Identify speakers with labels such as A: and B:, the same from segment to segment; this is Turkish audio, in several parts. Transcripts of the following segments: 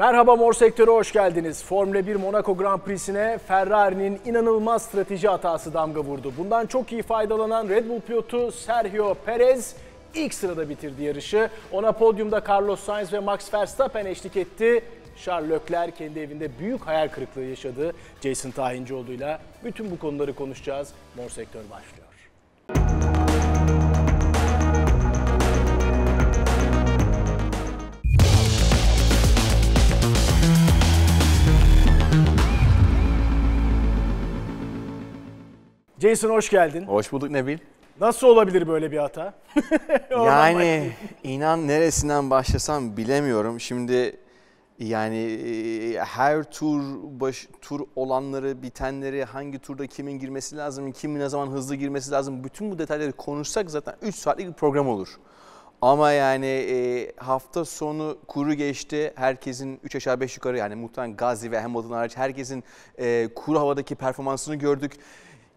A: Merhaba Mor Sektörü hoş geldiniz. Formula 1 Monaco Grand Prix'sine Ferrari'nin inanılmaz strateji hatası damga vurdu. Bundan çok iyi faydalanan Red Bull pilotu Sergio Perez ilk sırada bitirdi yarışı. Ona podyumda Carlos Sainz ve Max Verstappen eşlik etti. Charles Leclerc kendi evinde büyük hayal kırıklığı yaşadı. Jason Tahincioğlu'yla bütün bu konuları konuşacağız. Mor Sektör başlıyor.
B: Jason hoş geldin. Hoş bulduk Nebil.
A: Nasıl olabilir böyle bir hata?
B: yani inan neresinden başlasam bilemiyorum. Şimdi yani e, her tur baş, tur olanları, bitenleri, hangi turda kimin girmesi lazım, kimin ne zaman hızlı girmesi lazım bütün bu detayları konuşsak zaten 3 saatlik bir program olur. Ama yani e, hafta sonu kuru geçti. Herkesin 3 aşağı 5 yukarı yani muhtemelen Gazi ve Hamilton hariç herkesin e, kuru havadaki performansını gördük.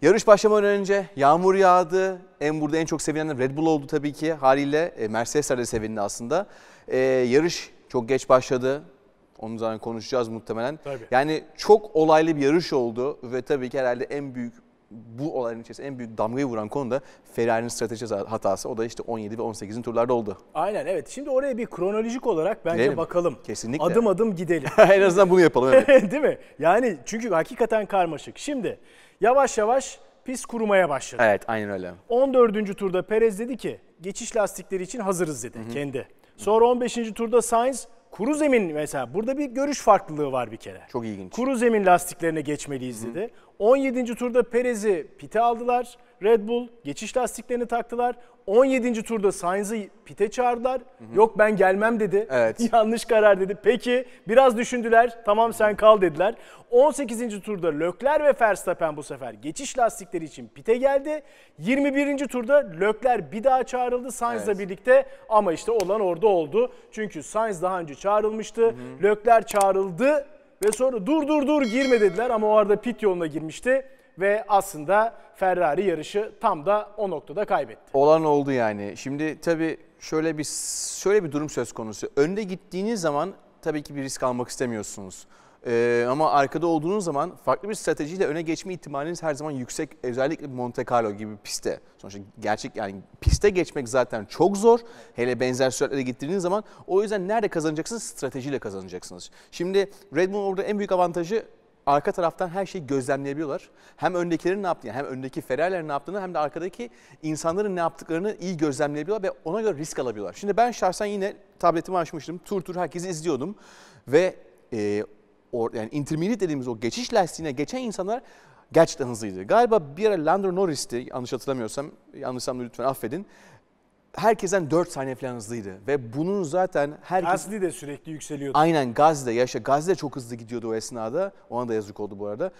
B: Yarış başlamadan önce yağmur yağdı. En burada en çok sevilen Red Bull oldu tabii ki haliyle. E, Mercedesler de sevindi aslında. E, yarış çok geç başladı. Onun zaman konuşacağız muhtemelen. Tabii. Yani çok olaylı bir yarış oldu ve tabii ki herhalde en büyük bu olayın içerisinde en büyük damgayı vuran konu da Ferrari'nin strateji hatası. O da işte 17 ve 18'in turlarda oldu.
A: Aynen evet. Şimdi oraya bir kronolojik olarak bence Gidelim.
B: bakalım. Kesinlikle. Adım adım
A: gidelim. en azından bunu
B: yapalım evet.
A: Değil mi? Yani çünkü hakikaten karmaşık. Şimdi yavaş yavaş pis kurumaya başladı. Evet aynen öyle. 14. turda Perez dedi ki geçiş lastikleri için hazırız dedi Hı-hı. kendi. Sonra 15. turda Sainz Kuru zemin mesela burada bir görüş farklılığı var bir kere. Çok ilginç. Kuru zemin lastiklerine geçmeliyiz dedi. Hı. 17. turda Perez'i pite aldılar. Red Bull geçiş lastiklerini taktılar. 17. turda Sainz'ı pite çağırdılar. Hı hı. Yok ben gelmem dedi. Evet. Yanlış karar dedi. Peki biraz düşündüler. Tamam sen kal dediler. 18. turda Lökler ve Verstappen bu sefer geçiş lastikleri için pite geldi. 21. turda Lökler bir daha çağrıldı Sainz'la evet. birlikte ama işte olan orada oldu. Çünkü Sainz daha önce çağrılmıştı. Hı hı. Lökler çağrıldı ve sonra dur dur dur girme dediler ama o arada pit yoluna girmişti ve aslında Ferrari yarışı tam da o noktada kaybetti.
B: Olan oldu yani. Şimdi tabii şöyle bir şöyle bir durum söz konusu. Önde gittiğiniz zaman tabii ki bir risk almak istemiyorsunuz. Ee, ama arkada olduğunuz zaman farklı bir stratejiyle öne geçme ihtimaliniz her zaman yüksek. Özellikle Monte Carlo gibi pistte. Sonuçta gerçek yani piste geçmek zaten çok zor. Hele benzer süratlere gittiğiniz zaman o yüzden nerede kazanacaksınız? Stratejiyle kazanacaksınız. Şimdi Red Bull'un orada en büyük avantajı arka taraftan her şeyi gözlemleyebiliyorlar. Hem öndekilerin ne yaptığını, hem öndeki Ferrari'lerin ne yaptığını hem de arkadaki insanların ne yaptıklarını iyi gözlemleyebiliyorlar ve ona göre risk alabiliyorlar. Şimdi ben şahsen yine tabletimi açmıştım. Tur tur herkesi izliyordum ve e, or, yani intermediate dediğimiz o geçiş lastiğine geçen insanlar gerçekten hızlıydı. Galiba bir ara Lando Norris'ti yanlış hatırlamıyorsam, yanlışsam lütfen affedin herkesten 4 saniye falan hızlıydı. Ve bunun zaten herkes... Gazli
A: de sürekli yükseliyordu. Aynen
B: Gazli de yaşa. Gazli de çok hızlı gidiyordu o esnada. Ona da yazık oldu bu arada.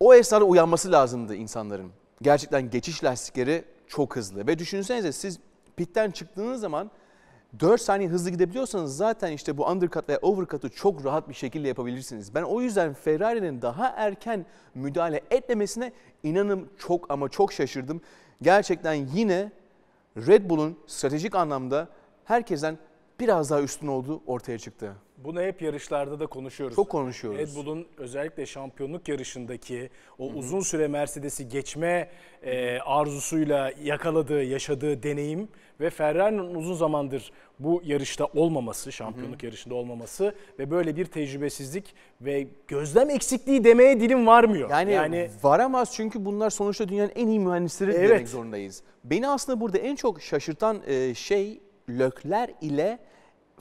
B: O esnada uyanması lazımdı insanların. Gerçekten geçiş lastikleri çok hızlı. Ve düşünsenize siz pitten çıktığınız zaman 4 saniye hızlı gidebiliyorsanız zaten işte bu undercut ve overcut'ı çok rahat bir şekilde yapabilirsiniz. Ben o yüzden Ferrari'nin daha erken müdahale etmemesine inanım çok ama çok şaşırdım. Gerçekten yine Red Bull'un stratejik anlamda herkesten biraz daha üstün olduğu ortaya çıktı.
A: Bunu hep yarışlarda da konuşuyoruz. Çok konuşuyoruz. Red Bull'un özellikle şampiyonluk yarışındaki o Hı-hı. uzun süre Mercedes'i geçme e, arzusuyla yakaladığı, yaşadığı deneyim ve Ferrari'nin uzun zamandır bu yarışta olmaması, şampiyonluk Hı-hı. yarışında olmaması ve böyle bir tecrübesizlik ve gözlem eksikliği demeye dilim varmıyor. Yani, yani
B: varamaz çünkü bunlar sonuçta dünyanın en iyi mühendisleri evet. demek zorundayız. Beni aslında burada en çok şaşırtan e, şey Lökler ile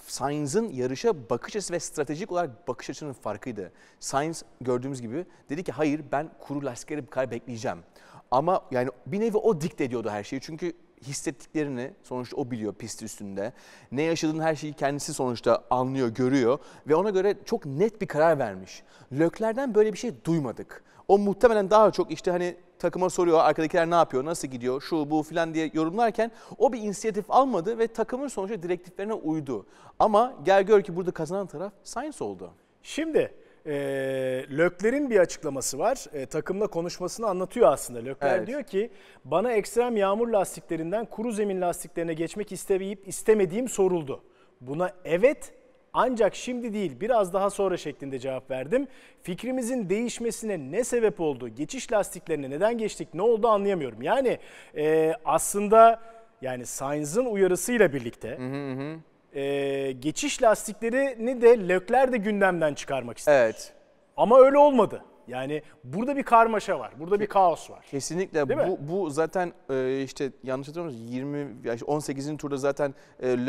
B: Sainz'ın yarışa bakış açısı ve stratejik olarak bakış açısının farkıydı. Sainz gördüğümüz gibi dedi ki hayır ben kuru lastiklere bir kadar bekleyeceğim. Ama yani bir nevi o dikte ediyordu her şeyi. Çünkü hissettiklerini sonuçta o biliyor pist üstünde. Ne yaşadığını her şeyi kendisi sonuçta anlıyor, görüyor ve ona göre çok net bir karar vermiş. Löklerden böyle bir şey duymadık. O muhtemelen daha çok işte hani takıma soruyor arkadakiler ne yapıyor, nasıl gidiyor, şu bu filan diye yorumlarken o bir inisiyatif almadı ve takımın sonuçta direktiflerine uydu. Ama gel gör ki burada kazanan taraf Sainz oldu.
A: Şimdi e, Lökler'in bir açıklaması var. E, takımla konuşmasını anlatıyor aslında. Lökler evet. diyor ki bana ekstrem yağmur lastiklerinden kuru zemin lastiklerine geçmek isteyip istemediğim soruldu. Buna evet ancak şimdi değil biraz daha sonra şeklinde cevap verdim. Fikrimizin değişmesine ne sebep oldu? Geçiş lastiklerine neden geçtik? Ne oldu anlayamıyorum. Yani e, aslında yani Sainz'ın uyarısıyla birlikte hı hı hı. E, geçiş lastiklerini de Lökler de gündemden
B: çıkarmak istemiş. Evet. Ama öyle olmadı. Yani burada bir karmaşa var. Burada bir kaos var. Kesinlikle. Değil bu mi? bu zaten e, işte yanlış hatırlamıyorsam 20 18'in turda zaten e,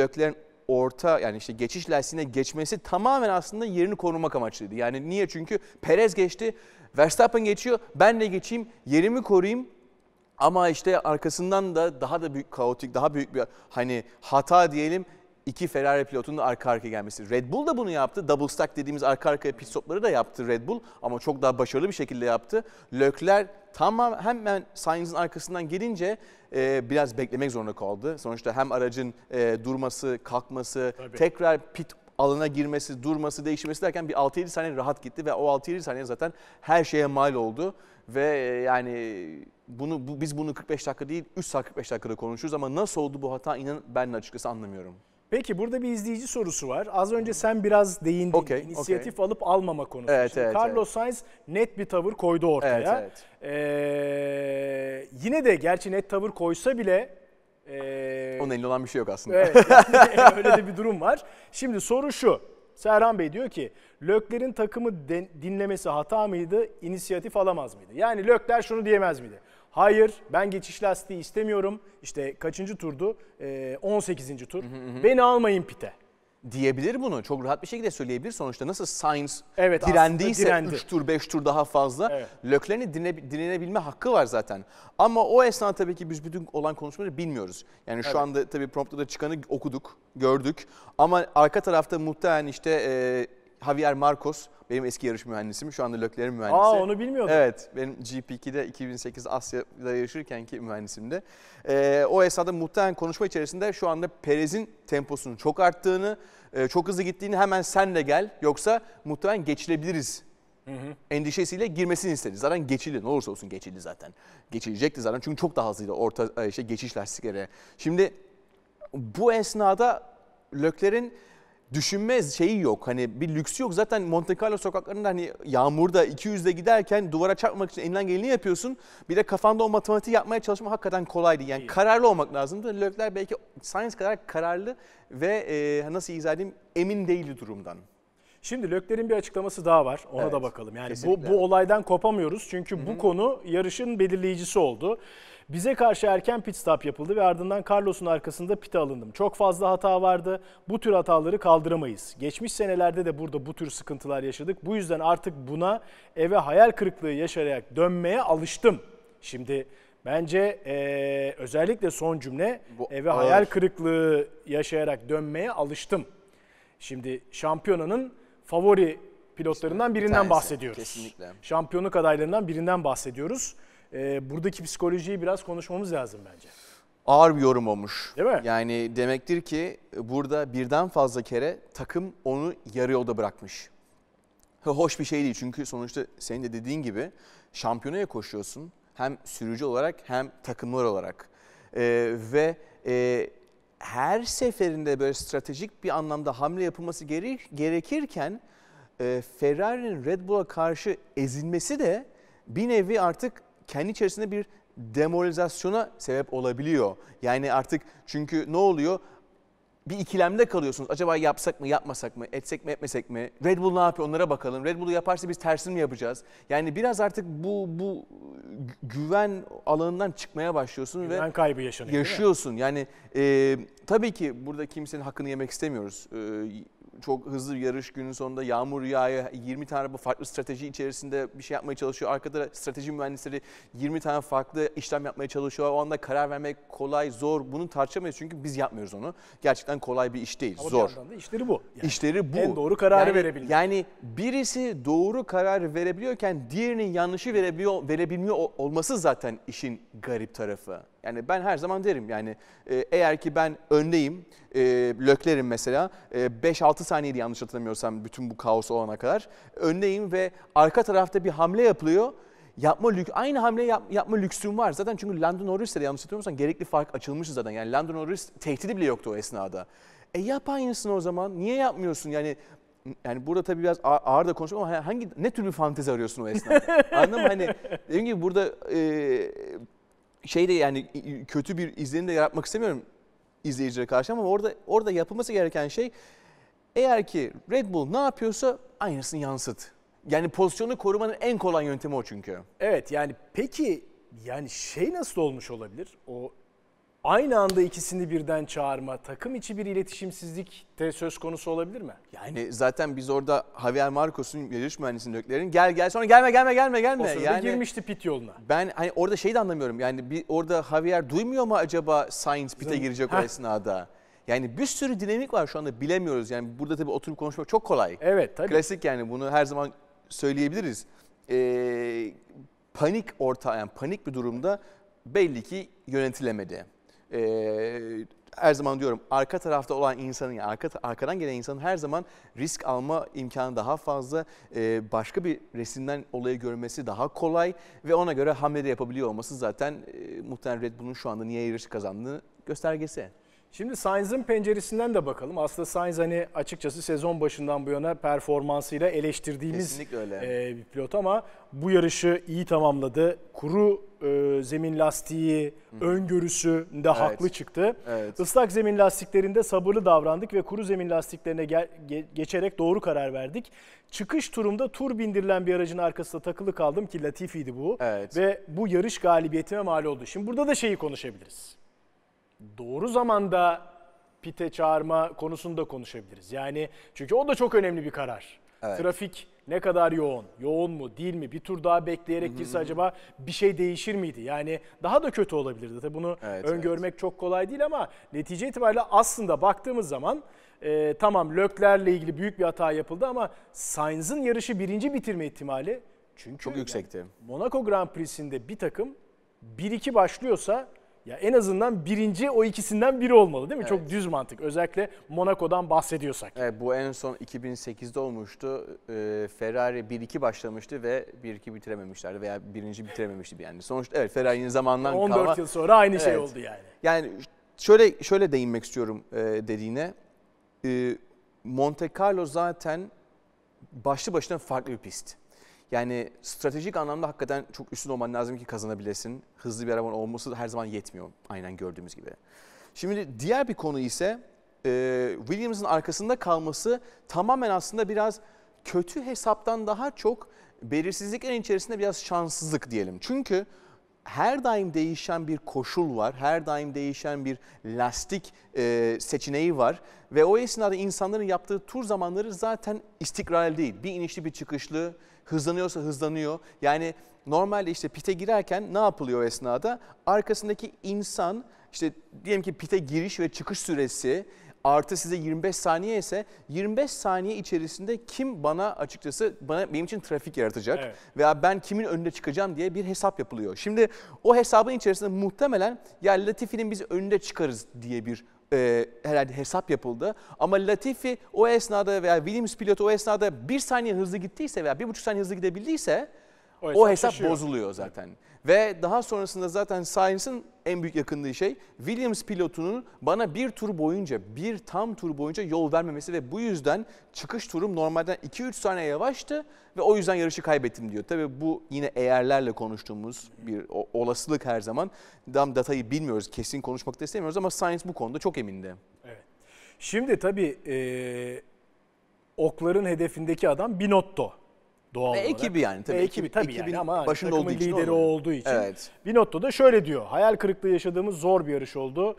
B: orta yani işte geçiş lastiğine geçmesi tamamen aslında yerini korumak amaçlıydı. Yani niye? Çünkü Perez geçti, Verstappen geçiyor, ben de geçeyim, yerimi koruyayım. Ama işte arkasından da daha da büyük kaotik, daha büyük bir hani hata diyelim iki Ferrari pilotunun arka arkaya gelmesi. Red Bull da bunu yaptı. Double stack dediğimiz arka arkaya pit stopları da yaptı Red Bull ama çok daha başarılı bir şekilde yaptı. Lökler tamam hemen Sainz'in arkasından gelince e, biraz beklemek zorunda kaldı. Sonuçta hem aracın e, durması, kalkması, Tabii. tekrar pit alana girmesi, durması, değişmesi derken bir 6-7 saniye rahat gitti ve o 6-7 saniye zaten her şeye mal oldu. Ve e, yani bunu bu, biz bunu 45 dakika değil 3 saat 45 dakikada konuşuruz ama nasıl oldu bu hata inan ben açıkçası anlamıyorum. Peki burada bir izleyici sorusu var. Az önce sen
A: biraz değindin. Okay, İnisiyatif okay. alıp almama konusu. Evet, Şimdi evet, Carlos evet. Sainz net bir tavır koydu ortaya. Evet, evet. Ee, yine de gerçi net tavır koysa bile... E... Onun
B: elinde olan bir şey yok aslında. Evet, yani öyle
A: de bir durum var. Şimdi soru şu. Serhan Bey diyor ki Lökler'in takımı dinlemesi hata mıydı, inisiyatif alamaz mıydı? Yani Lökler şunu diyemez miydi? Hayır ben geçiş lastiği istemiyorum. İşte kaçıncı turdu? E, ee, 18. tur. Hı hı
B: hı. Beni almayın pite diyebilir bunu. Çok rahat bir şekilde söyleyebilir. Sonuçta nasıl Sainz evet, direndiyse 3 direndi. tur 5 tur daha fazla evet. Lökler'in direne, hakkı var zaten. Ama o esnada tabii ki biz bütün olan konuşmaları bilmiyoruz. Yani şu anda tabii promptta da çıkanı okuduk, gördük. Ama arka tarafta muhtemelen işte... E, Javier Marcos benim eski yarış mühendisim. Şu anda Lökler'in mühendisi. Aa onu bilmiyordum. Evet benim GP2'de 2008 Asya'da yarışırken ki mühendisimdi. Ee, o esnada muhtemelen konuşma içerisinde şu anda Perez'in temposunun çok arttığını, e, çok hızlı gittiğini hemen sen de gel yoksa muhtemelen geçilebiliriz Hı hı. endişesiyle girmesini istedi. Zaten geçildi. Ne olursa olsun geçildi zaten. Geçilecekti zaten. Çünkü çok daha hızlıydı orta e, şey, geçiş lastiklere. Şimdi bu esnada Lökler'in Düşünmez şeyi yok. Hani bir lüksü yok. Zaten Monte Carlo sokaklarında hani yağmurda 200'de giderken duvara çarpmak için elinden geleni yapıyorsun. Bir de kafanda o matematiği yapmaya çalışmak hakikaten kolaydı. Yani İyi. kararlı olmak lazımdı. Lökler belki Sainz kadar kararlı ve e, nasıl izah edeyim emin değildi durumdan. Şimdi Lökler'in bir açıklaması daha var. Ona evet, da bakalım. Yani bu, bu
A: olaydan kopamıyoruz. Çünkü Hı-hı. bu konu yarışın belirleyicisi oldu. Bize karşı erken pit stop yapıldı ve ardından Carlos'un arkasında pit alındım. Çok fazla hata vardı. Bu tür hataları kaldıramayız. Geçmiş senelerde de burada bu tür sıkıntılar yaşadık. Bu yüzden artık buna eve hayal kırıklığı yaşayarak dönmeye alıştım. Şimdi Bence e, özellikle son cümle Bu, eve ağır. hayal kırıklığı yaşayarak dönmeye alıştım. Şimdi şampiyonanın favori pilotlarından birinden bahsediyoruz. Kesinlikle. Şampiyonluk adaylarından birinden bahsediyoruz e, buradaki psikolojiyi biraz konuşmamız lazım bence.
B: Ağır bir yorum olmuş. Değil mi? Yani demektir ki e, burada birden fazla kere takım onu yarı yolda bırakmış. Hoş bir şey değil çünkü sonuçta senin de dediğin gibi şampiyonaya koşuyorsun. Hem sürücü olarak hem takımlar olarak. Ee, ve e, her seferinde böyle stratejik bir anlamda hamle yapılması gere gerekirken e, Ferrari'nin Red Bull'a karşı ezilmesi de bir nevi artık kendi içerisinde bir demoralizasyona sebep olabiliyor. Yani artık çünkü ne oluyor? bir ikilemde kalıyorsunuz. Acaba yapsak mı, yapmasak mı, etsek mi, etmesek mi? Red Bull ne yapıyor onlara bakalım. Red Bull'u yaparsa biz tersini mi yapacağız? Yani biraz artık bu bu güven alanından çıkmaya başlıyorsun güven ve güven kaybı yaşanıyor. Yaşıyorsun. Yani e, tabii ki burada kimsenin hakkını yemek istemiyoruz. E, çok hızlı bir yarış günün sonunda yağmur yağıyor. 20 tane bu farklı strateji içerisinde bir şey yapmaya çalışıyor. Arkada strateji mühendisleri 20 tane farklı işlem yapmaya çalışıyor. O anda karar vermek kolay, zor. Bunu tartışamayız çünkü biz yapmıyoruz onu. Gerçekten kolay bir iş değil, Ama zor. Ama işleri bu. Yani. İşleri bu. En doğru kararı yani, verebiliyor. Yani birisi doğru karar verebiliyorken diğerinin yanlışı verebiliyor, verebilmiyor olması zaten işin garip tarafı. Yani ben her zaman derim yani e, eğer ki ben öndeyim, e, löklerim mesela e, 5-6 saniyeydi yanlış hatırlamıyorsam bütün bu kaos olana kadar. Öndeyim ve arka tarafta bir hamle yapılıyor yapma lük aynı hamle yap, yapma lüksüm var. Zaten çünkü Lando Norris'te yanlış hatırlamıyorsam gerekli fark açılmıştı zaten. Yani Lando Norris tehdidi bile yoktu o esnada. E yap aynısını o zaman. Niye yapmıyorsun? Yani yani burada tabii biraz ağır da konuşuyorum ama hangi ne tür bir fantezi arıyorsun o esnada? Anladın mı? Hani dediğim gibi burada e, şey de yani kötü bir izlenim de yaratmak istemiyorum izleyicilere karşı ama orada orada yapılması gereken şey eğer ki Red Bull ne yapıyorsa aynısını yansıt. Yani pozisyonu korumanın en kolay yöntemi o çünkü. Evet yani peki
A: yani şey nasıl olmuş olabilir? O aynı anda ikisini birden çağırma takım içi bir iletişimsizlik de söz konusu olabilir mi?
B: Yani zaten biz orada Javier Marcos'un yarış mühendisinin döklerin gel gel sonra gelme gelme gelme gelme. O sırada yani, girmişti pit yoluna. Ben hani orada şey de anlamıyorum yani bir, orada Javier duymuyor mu acaba Sainz pit'e girecek Heh. o esnada? Yani bir sürü dinamik var şu anda bilemiyoruz. Yani burada tabii oturup konuşmak çok kolay. Evet tabii. Klasik yani bunu her zaman söyleyebiliriz. Ee, panik orta yani panik bir durumda belli ki yönetilemedi e, her zaman diyorum arka tarafta olan insanın, arka, arkadan gelen insanın her zaman risk alma imkanı daha fazla. E, başka bir resimden olayı görmesi daha kolay ve ona göre hamle de yapabiliyor olması zaten e, muhtemelen Red Bull'un şu anda niye yarış kazandığı göstergesi. Şimdi Sainz'ın
A: penceresinden de bakalım. Aslında Sainz hani açıkçası sezon başından bu yana performansıyla eleştirdiğimiz e, bir pilot ama bu yarışı iyi tamamladı. Kuru e, zemin lastiği, Hı. öngörüsü de evet. haklı çıktı. Evet. Islak zemin lastiklerinde sabırlı davrandık ve kuru zemin lastiklerine ge- geçerek doğru karar verdik. Çıkış turumda tur bindirilen bir aracın arkasında takılı kaldım ki Latifi'ydi bu. Evet. Ve bu yarış galibiyetime mal oldu. Şimdi burada da şeyi konuşabiliriz doğru zamanda pite çağırma konusunda konuşabiliriz. Yani çünkü o da çok önemli bir karar. Evet. Trafik ne kadar yoğun, yoğun mu değil mi? Bir tur daha bekleyerek girse acaba bir şey değişir miydi? Yani daha da kötü olabilirdi. Tabii bunu evet, öngörmek evet. çok kolay değil ama netice itibariyle aslında baktığımız zaman e, tamam Lökler'le ilgili büyük bir hata yapıldı ama Sainz'ın yarışı birinci bitirme ihtimali çünkü çok yüksekti. Yani Monaco Grand Prix'sinde bir takım 1-2 başlıyorsa ya en azından birinci o ikisinden biri olmalı değil mi? Evet. Çok düz
B: mantık. Özellikle Monaco'dan bahsediyorsak. Evet, bu en son 2008'de olmuştu. Ee, Ferrari 1-2 başlamıştı ve 1-2 bitirememişlerdi veya birinci bitirememişti yani. Sonuçta evet Ferrari'nin zamandan 14 kalma. 14 yıl sonra aynı şey evet. şey oldu yani. Yani şöyle şöyle değinmek istiyorum e, dediğine. E, Monte Carlo zaten başlı başına farklı bir pist. Yani stratejik anlamda hakikaten çok üstün olman lazım ki kazanabilesin. Hızlı bir araban olması da her zaman yetmiyor aynen gördüğümüz gibi. Şimdi diğer bir konu ise e, Williams'ın arkasında kalması tamamen aslında biraz kötü hesaptan daha çok belirsizliklerin içerisinde biraz şanssızlık diyelim. Çünkü her daim değişen bir koşul var, her daim değişen bir lastik e, seçeneği var ve o esnada insanların yaptığı tur zamanları zaten istikrarlı değil. Bir inişli bir çıkışlı, hızlanıyorsa hızlanıyor. Yani normalde işte pite girerken ne yapılıyor esnada? Arkasındaki insan işte diyelim ki pite giriş ve çıkış süresi artı size 25 saniye ise 25 saniye içerisinde kim bana açıkçası bana benim için trafik yaratacak evet. veya ben kimin önüne çıkacağım diye bir hesap yapılıyor. Şimdi o hesabın içerisinde muhtemelen ya Latifi'nin biz önüne çıkarız diye bir e, herhalde hesap yapıldı. Ama Latifi o esnada veya Williams pilotu o esnada bir saniye hızlı gittiyse veya bir buçuk saniye hızlı gidebildiyse o hesap, o hesap bozuluyor zaten. Evet. Ve daha sonrasında zaten Science'ın en büyük yakındığı şey Williams pilotunun bana bir tur boyunca, bir tam tur boyunca yol vermemesi ve bu yüzden çıkış turum normalden 2-3 saniye yavaştı ve o yüzden yarışı kaybettim diyor. Tabii bu yine eğerlerle konuştuğumuz bir olasılık her zaman. Tam datayı bilmiyoruz, kesin konuşmak da istemiyoruz ama Science bu konuda çok eminde. Evet. Şimdi tabii e, okların hedefindeki adam
A: Binotto doğal olarak. ekibi yani tabii. Ve ekibi tabii ekibin yani ama başında takımın olduğu lideri için olduğu için. Evet. Bir notta da şöyle diyor. Hayal kırıklığı yaşadığımız zor bir yarış oldu.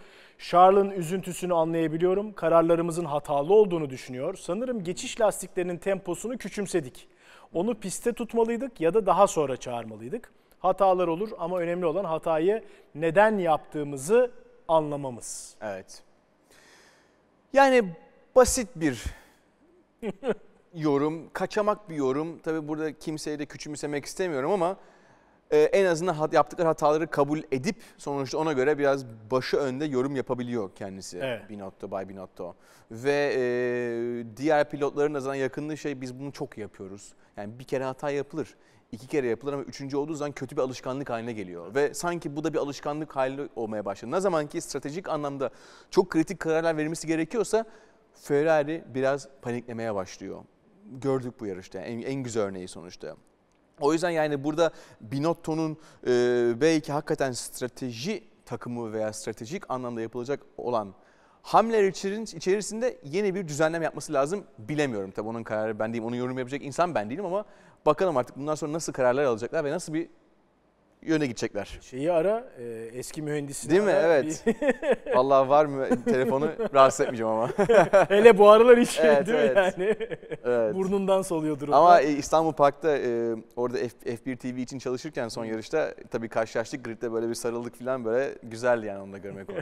A: Charles'ın üzüntüsünü anlayabiliyorum. Kararlarımızın hatalı olduğunu düşünüyor. Sanırım geçiş lastiklerinin temposunu küçümsedik. Onu piste tutmalıydık ya da daha sonra çağırmalıydık. Hatalar olur ama önemli olan hatayı neden yaptığımızı anlamamız. Evet.
B: Yani basit bir yorum, kaçamak bir yorum. Tabii burada kimseyi de küçümsemek istemiyorum ama e, en azından yaptıkları hataları kabul edip sonuçta ona göre biraz başı önde yorum yapabiliyor kendisi evet. Binotto Bay Binotto. Ve e, diğer pilotların da zaten yakınlığı şey biz bunu çok yapıyoruz. Yani bir kere hata yapılır. iki kere yapılır ama üçüncü olduğu zaman kötü bir alışkanlık haline geliyor. Ve sanki bu da bir alışkanlık haline olmaya başladı. Ne zaman ki stratejik anlamda çok kritik kararlar verilmesi gerekiyorsa Ferrari biraz paniklemeye başlıyor gördük bu yarışta. En, en güzel örneği sonuçta. O yüzden yani burada Binotto'nun e, belki hakikaten strateji takımı veya stratejik anlamda yapılacak olan hamleler için içerisinde yeni bir düzenlem yapması lazım. Bilemiyorum tabii onun kararı ben değilim. Onu yorum yapacak insan ben değilim ama bakalım artık bundan sonra nasıl kararlar alacaklar ve nasıl bir yöne gidecekler.
A: Şeyi ara, e, eski mühendisi Değil mi? Evet. Vallahi var mı telefonu rahatsız etmeyeceğim ama. Hele bu aralar hiç şey evet, değil evet. yani. Evet. Burnundan soluyordur. Ama e,
B: İstanbul Park'ta e, orada F, F1 TV için çalışırken son yarışta tabii karşılaştık gridde böyle bir sarıldık falan böyle güzeldi yani onu da görmek oldu.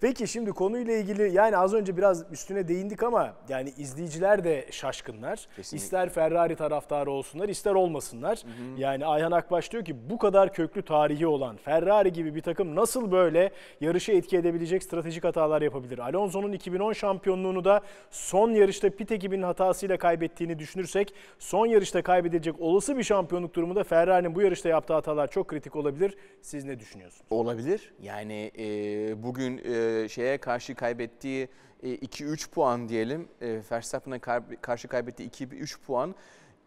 B: Peki şimdi konuyla ilgili
A: yani az önce biraz üstüne değindik ama yani izleyiciler de şaşkınlar. Kesinlikle. İster Ferrari taraftarı olsunlar ister olmasınlar. Hı hı. Yani Ayhan Akbaş diyor ki bu kadar kadar köklü tarihi olan Ferrari gibi bir takım nasıl böyle yarışı etki edebilecek stratejik hatalar yapabilir? Alonso'nun 2010 şampiyonluğunu da son yarışta pit ekibinin hatasıyla kaybettiğini düşünürsek son yarışta kaybedilecek olası bir şampiyonluk durumunda Ferrari'nin bu yarışta yaptığı hatalar çok kritik olabilir.
B: Siz ne düşünüyorsunuz? Olabilir. Yani e, bugün e, şeye karşı kaybettiği 2-3 e, puan diyelim. E, Verstappen'e karşı kaybettiği 2-3 puan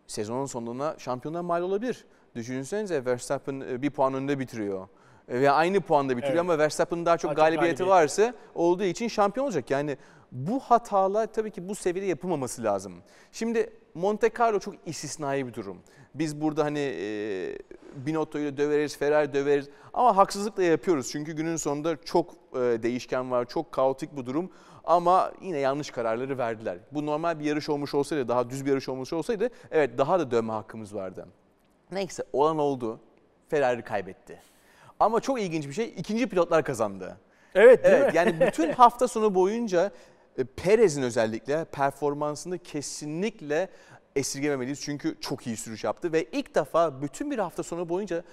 B: sezonun sonuna şampiyonluğa mal olabilir. Düşünsenize Verstappen e, bir puan önünde bitiriyor. E, Ve aynı puanda bitiriyor evet. ama Verstappen'ın daha çok Açık galibiyeti galibiyet. varsa olduğu için şampiyon olacak. Yani bu hatalar tabii ki bu seviyede yapılmaması lazım. Şimdi Monte Carlo çok istisnai bir durum. Biz burada hani e, ile döveriz, Ferrari döveriz ama haksızlıkla yapıyoruz. Çünkü günün sonunda çok e, değişken var, çok kaotik bu durum ama yine yanlış kararları verdiler. Bu normal bir yarış olmuş olsaydı, daha düz bir yarış olmuş olsaydı evet daha da dövme hakkımız vardı. Neyse olan oldu. Ferrari kaybetti. Ama çok ilginç bir şey ikinci pilotlar kazandı. Evet değil evet, mi? Yani bütün hafta sonu boyunca e, Perez'in özellikle performansını kesinlikle esirgememeliyiz. Çünkü çok iyi sürüş yaptı ve ilk defa bütün bir hafta sonu boyunca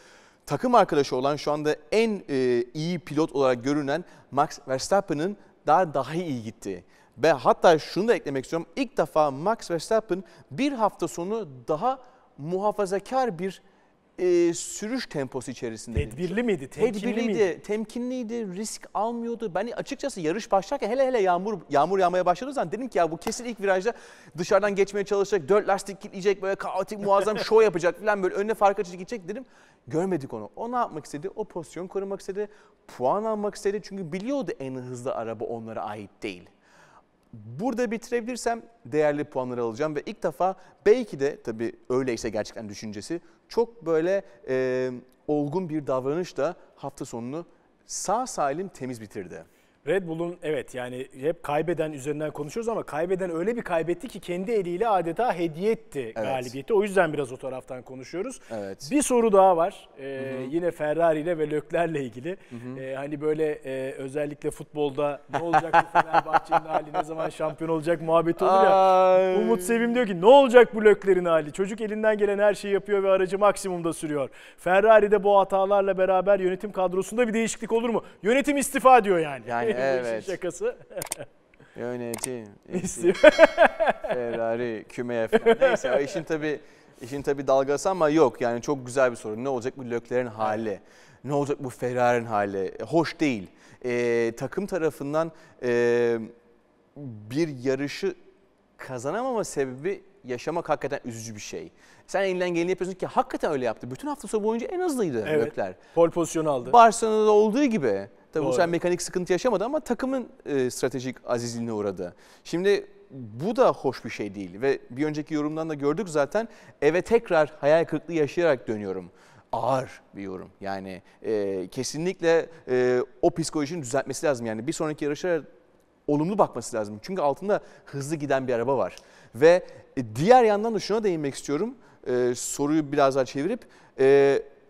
B: takım arkadaşı olan şu anda en e, iyi pilot olarak görünen Max Verstappen'ın daha daha iyi gitti. Ve hatta şunu da eklemek istiyorum. İlk defa Max Verstappen bir hafta sonu daha muhafazakar bir e, sürüş temposu içerisinde. Tedbirli miydi? Temkinli Tedbirliydi, miydi? temkinliydi, risk almıyordu. Ben açıkçası yarış başlarken hele hele yağmur yağmur yağmaya başladığı zaman dedim ki ya bu kesin ilk virajda dışarıdan geçmeye çalışacak, dört lastik gidecek böyle kaotik muazzam şov yapacak falan böyle önüne fark açıcı gidecek dedim. Görmedik onu. O ne yapmak istedi? O pozisyon korumak istedi, puan almak istedi. Çünkü biliyordu en hızlı araba onlara ait değil. Burada bitirebilirsem değerli puanları alacağım ve ilk defa belki de tabii öyleyse gerçekten düşüncesi çok böyle e, olgun bir davranışla hafta sonunu sağ salim temiz bitirdi.
A: Red Bull'un evet yani hep kaybeden üzerinden konuşuyoruz ama kaybeden öyle bir kaybetti ki kendi eliyle adeta hediye etti evet. galibiyeti. O yüzden biraz o taraftan konuşuyoruz. Evet. Bir soru daha var. Ee, hı hı. Yine Ferrari ile ve Lökler'le ilgili. Hı hı. Ee, hani böyle e, özellikle futbolda ne olacak bu Fenerbahçe'nin hali ne zaman şampiyon olacak muhabbeti olur ya. Ay. Umut Sevim diyor ki ne olacak bu Lökler'in hali? Çocuk elinden gelen her şeyi yapıyor ve aracı maksimumda sürüyor. Ferrari'de bu hatalarla beraber yönetim kadrosunda bir değişiklik olur mu? Yönetim istifa diyor yani. Yani evet. şakası.
B: Yönetim şey, şey, istiyor. Ferrari kümeye falan. Neyse işin tabi işin tabi dalgası ama yok yani çok güzel bir soru. Ne olacak bu Lökler'in hali? Ne olacak bu Ferrari'nin hali? E, hoş değil. Ee, takım tarafından e, bir yarışı kazanamama sebebi yaşamak hakikaten üzücü bir şey. Sen elinden geleni yapıyorsun ki hakikaten öyle yaptı. Bütün hafta sonu boyunca en hızlıydı evet. Lökler. Pol pozisyonu aldı. Barcelona'da olduğu gibi. Tabii Doğru. bu sefer mekanik sıkıntı yaşamadı ama takımın e, stratejik azizliğine uğradı. Şimdi bu da hoş bir şey değil ve bir önceki yorumdan da gördük zaten eve tekrar hayal kırıklığı yaşayarak dönüyorum. Ağır bir yorum yani e, kesinlikle e, o psikolojinin düzeltmesi lazım yani bir sonraki yarışa olumlu bakması lazım. Çünkü altında hızlı giden bir araba var ve e, diğer yandan da şuna değinmek istiyorum e, soruyu biraz daha çevirip e,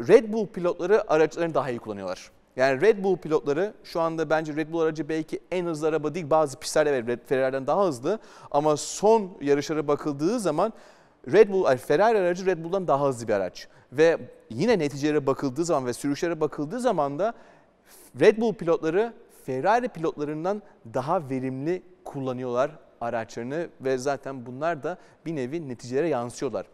B: Red Bull pilotları araçlarını daha iyi kullanıyorlar. Yani Red Bull pilotları şu anda bence Red Bull aracı belki en hızlı araba değil bazı pistlerde evet Ferrari'den daha hızlı ama son yarışlara bakıldığı zaman Red Bull, Ferrari aracı Red Bull'dan daha hızlı bir araç. Ve yine neticelere bakıldığı zaman ve sürüşlere bakıldığı zaman da Red Bull pilotları Ferrari pilotlarından daha verimli kullanıyorlar araçlarını ve zaten bunlar da bir nevi neticelere yansıyorlar.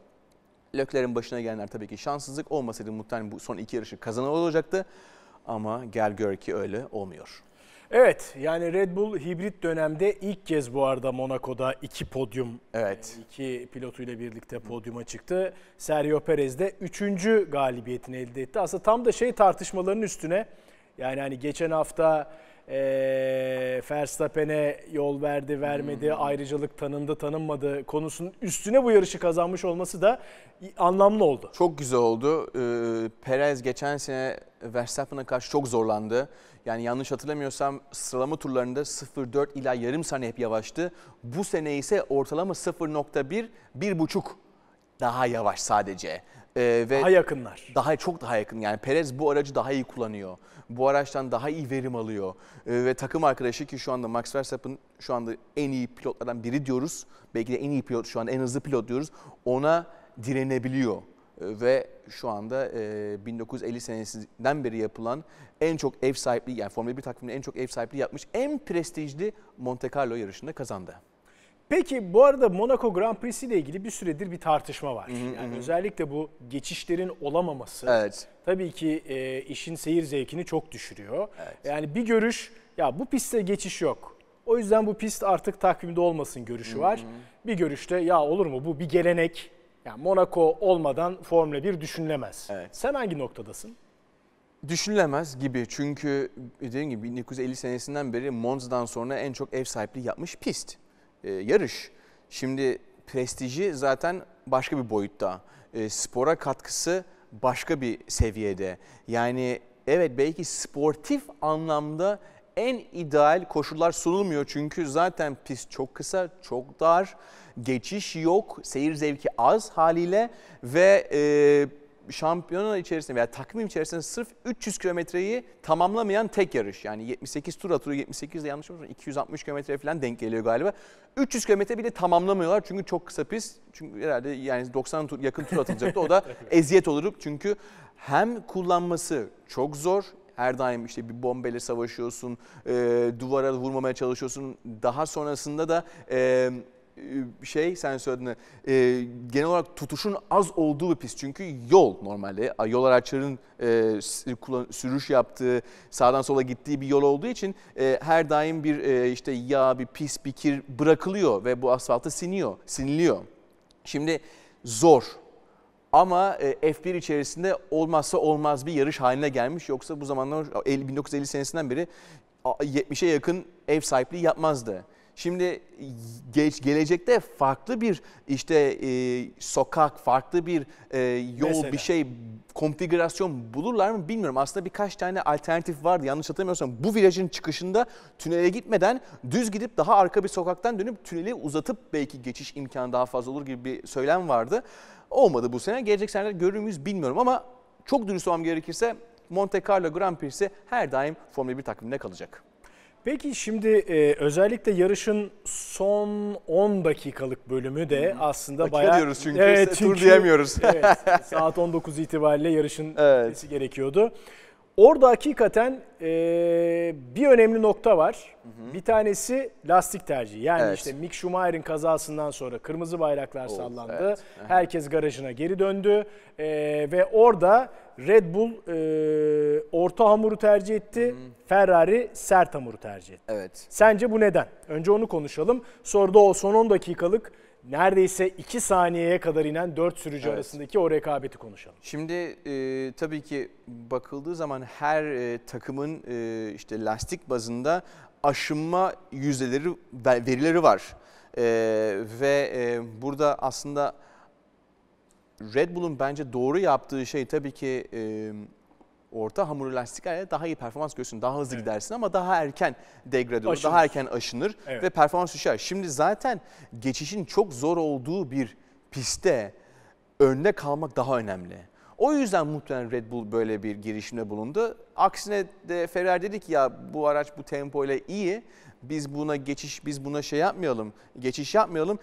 B: Lökler'in başına gelenler tabii ki şanssızlık olmasaydı muhtemelen bu son iki yarışı kazanan olacaktı. Ama gel gör ki öyle olmuyor. Evet yani Red Bull hibrit dönemde
A: ilk kez bu arada Monaco'da iki podyum, evet. E, iki pilotuyla birlikte podyuma çıktı. Sergio Perez de üçüncü galibiyetini elde etti. Aslında tam da şey tartışmaların üstüne yani hani geçen hafta Verstappen'e yol verdi, vermedi, hmm. ayrıcalık tanındı, tanınmadı konusunun üstüne bu yarışı kazanmış olması
B: da anlamlı oldu. Çok güzel oldu. Perez geçen sene Verstappen'a karşı çok zorlandı. Yani yanlış hatırlamıyorsam sıralama turlarında 0.4 ila yarım saniye hep yavaştı. Bu sene ise ortalama 0.1, 1.5 daha yavaş sadece. Ee, ve daha yakınlar. Daha çok daha yakın. Yani Perez bu aracı daha iyi kullanıyor bu araçtan daha iyi verim alıyor. E, ve takım arkadaşı ki şu anda Max Verstappen şu anda en iyi pilotlardan biri diyoruz. Belki de en iyi pilot şu an en hızlı pilot diyoruz. Ona direnebiliyor ee, ve şu anda e, 1950 senesinden beri yapılan en çok ev sahipliği yani Formula 1 takviminde en çok ev sahipliği yapmış en prestijli Monte Carlo yarışında kazandı. Peki bu arada Monaco
A: Grand Prix'si ile ilgili bir süredir bir tartışma var. Hı hı, yani özellikle bu geçişlerin olamaması evet. tabii ki e, işin seyir zevkini çok düşürüyor. Evet. Yani bir görüş ya bu pistte geçiş yok. O yüzden bu pist artık takvimde olmasın görüşü var. Hı hı. Bir görüşte ya olur mu bu bir gelenek. Yani Monaco olmadan Formula 1 düşünülemez. Evet. Sen hangi noktadasın?
B: Düşünülemez gibi çünkü dediğim gibi 1950 senesinden beri Monza'dan sonra en çok ev sahipliği yapmış pist e, yarış. Şimdi prestiji zaten başka bir boyutta. E, spora katkısı başka bir seviyede. Yani evet belki sportif anlamda en ideal koşullar sunulmuyor. Çünkü zaten pist çok kısa, çok dar, geçiş yok, seyir zevki az haliyle ve... E, Şampiyonun içerisinde veya takvim içerisinde sırf 300 kilometreyi tamamlamayan tek yarış. Yani 78 tur atıyor 78 de yanlış mı? 260 kilometre falan denk geliyor galiba. 300 kilometre bile tamamlamıyorlar çünkü çok kısa pist. Çünkü herhalde yani 90 tur, yakın tur atılacaktı. O da eziyet olur çünkü hem kullanması çok zor her daim işte bir bombeyle savaşıyorsun, e, duvara vurmamaya çalışıyorsun. Daha sonrasında da e, e, şey sen söyledin e, genel olarak tutuşun az olduğu bir pist. Çünkü yol normalde yol araçlarının e, sürüş yaptığı sağdan sola gittiği bir yol olduğu için e, her daim bir e, işte yağ bir pis bir kir bırakılıyor ve bu asfalta siniyor, siniliyor. Şimdi zor ama e, F1 içerisinde olmazsa olmaz bir yarış haline gelmiş. Yoksa bu zamanlar 1950 e, senesinden beri 70'e yakın ev sahipliği yapmazdı. Şimdi geç gelecekte farklı bir işte e, sokak, farklı bir e, yol, Mesela. bir şey konfigürasyon bulurlar mı bilmiyorum. Aslında birkaç tane alternatif vardı. Yanlış hatırlamıyorsam bu virajın çıkışında tünele gitmeden düz gidip daha arka bir sokaktan dönüp tüneli uzatıp belki geçiş imkanı daha fazla olur gibi bir söylem vardı. Olmadı bu sene. Gelecek seneler görür müyüz bilmiyorum ama çok dürüst olmam gerekirse Monte Carlo Grand Prix'si her daim Formula 1 takviminde kalacak. Peki şimdi e, özellikle
A: yarışın son 10 dakikalık bölümü de aslında Dakika bayağı... diyoruz çünkü, evet, tur diyemiyoruz. evet, saat 19 itibariyle yarışın Evet. gerekiyordu. Orada hakikaten e, bir önemli nokta var. Bir tanesi lastik tercihi. Yani Evet. işte Mick Schumacher'in kazasından sonra kırmızı bayraklar sallandı. evet. Herkes garajına geri döndü E, ve orada Red Bull e, orta hamuru tercih etti. Hı. Ferrari sert hamuru tercih etti. Evet. Sence bu neden? Önce onu konuşalım. Sonra da o son 10 dakikalık neredeyse 2 saniyeye kadar inen 4 sürücü evet. arasındaki
B: o rekabeti konuşalım. Şimdi e, tabii ki bakıldığı zaman her e, takımın e, işte lastik bazında aşınma yüzdeleri verileri var. E, ve e, burada aslında Red Bull'un bence doğru yaptığı şey tabii ki e, orta hamur lastiklerle daha iyi performans görürsün. Daha hızlı evet. gidersin ama daha erken degrade olur, aşınır. daha erken aşınır evet. ve performans düşer. Şimdi zaten geçişin çok zor olduğu bir pistte önde kalmak daha önemli. O yüzden muhtemelen Red Bull böyle bir girişimde bulundu. Aksine de Ferrari dedi ki ya bu araç bu tempo ile iyi. Biz buna geçiş, biz buna şey yapmayalım, geçiş yapmayalım.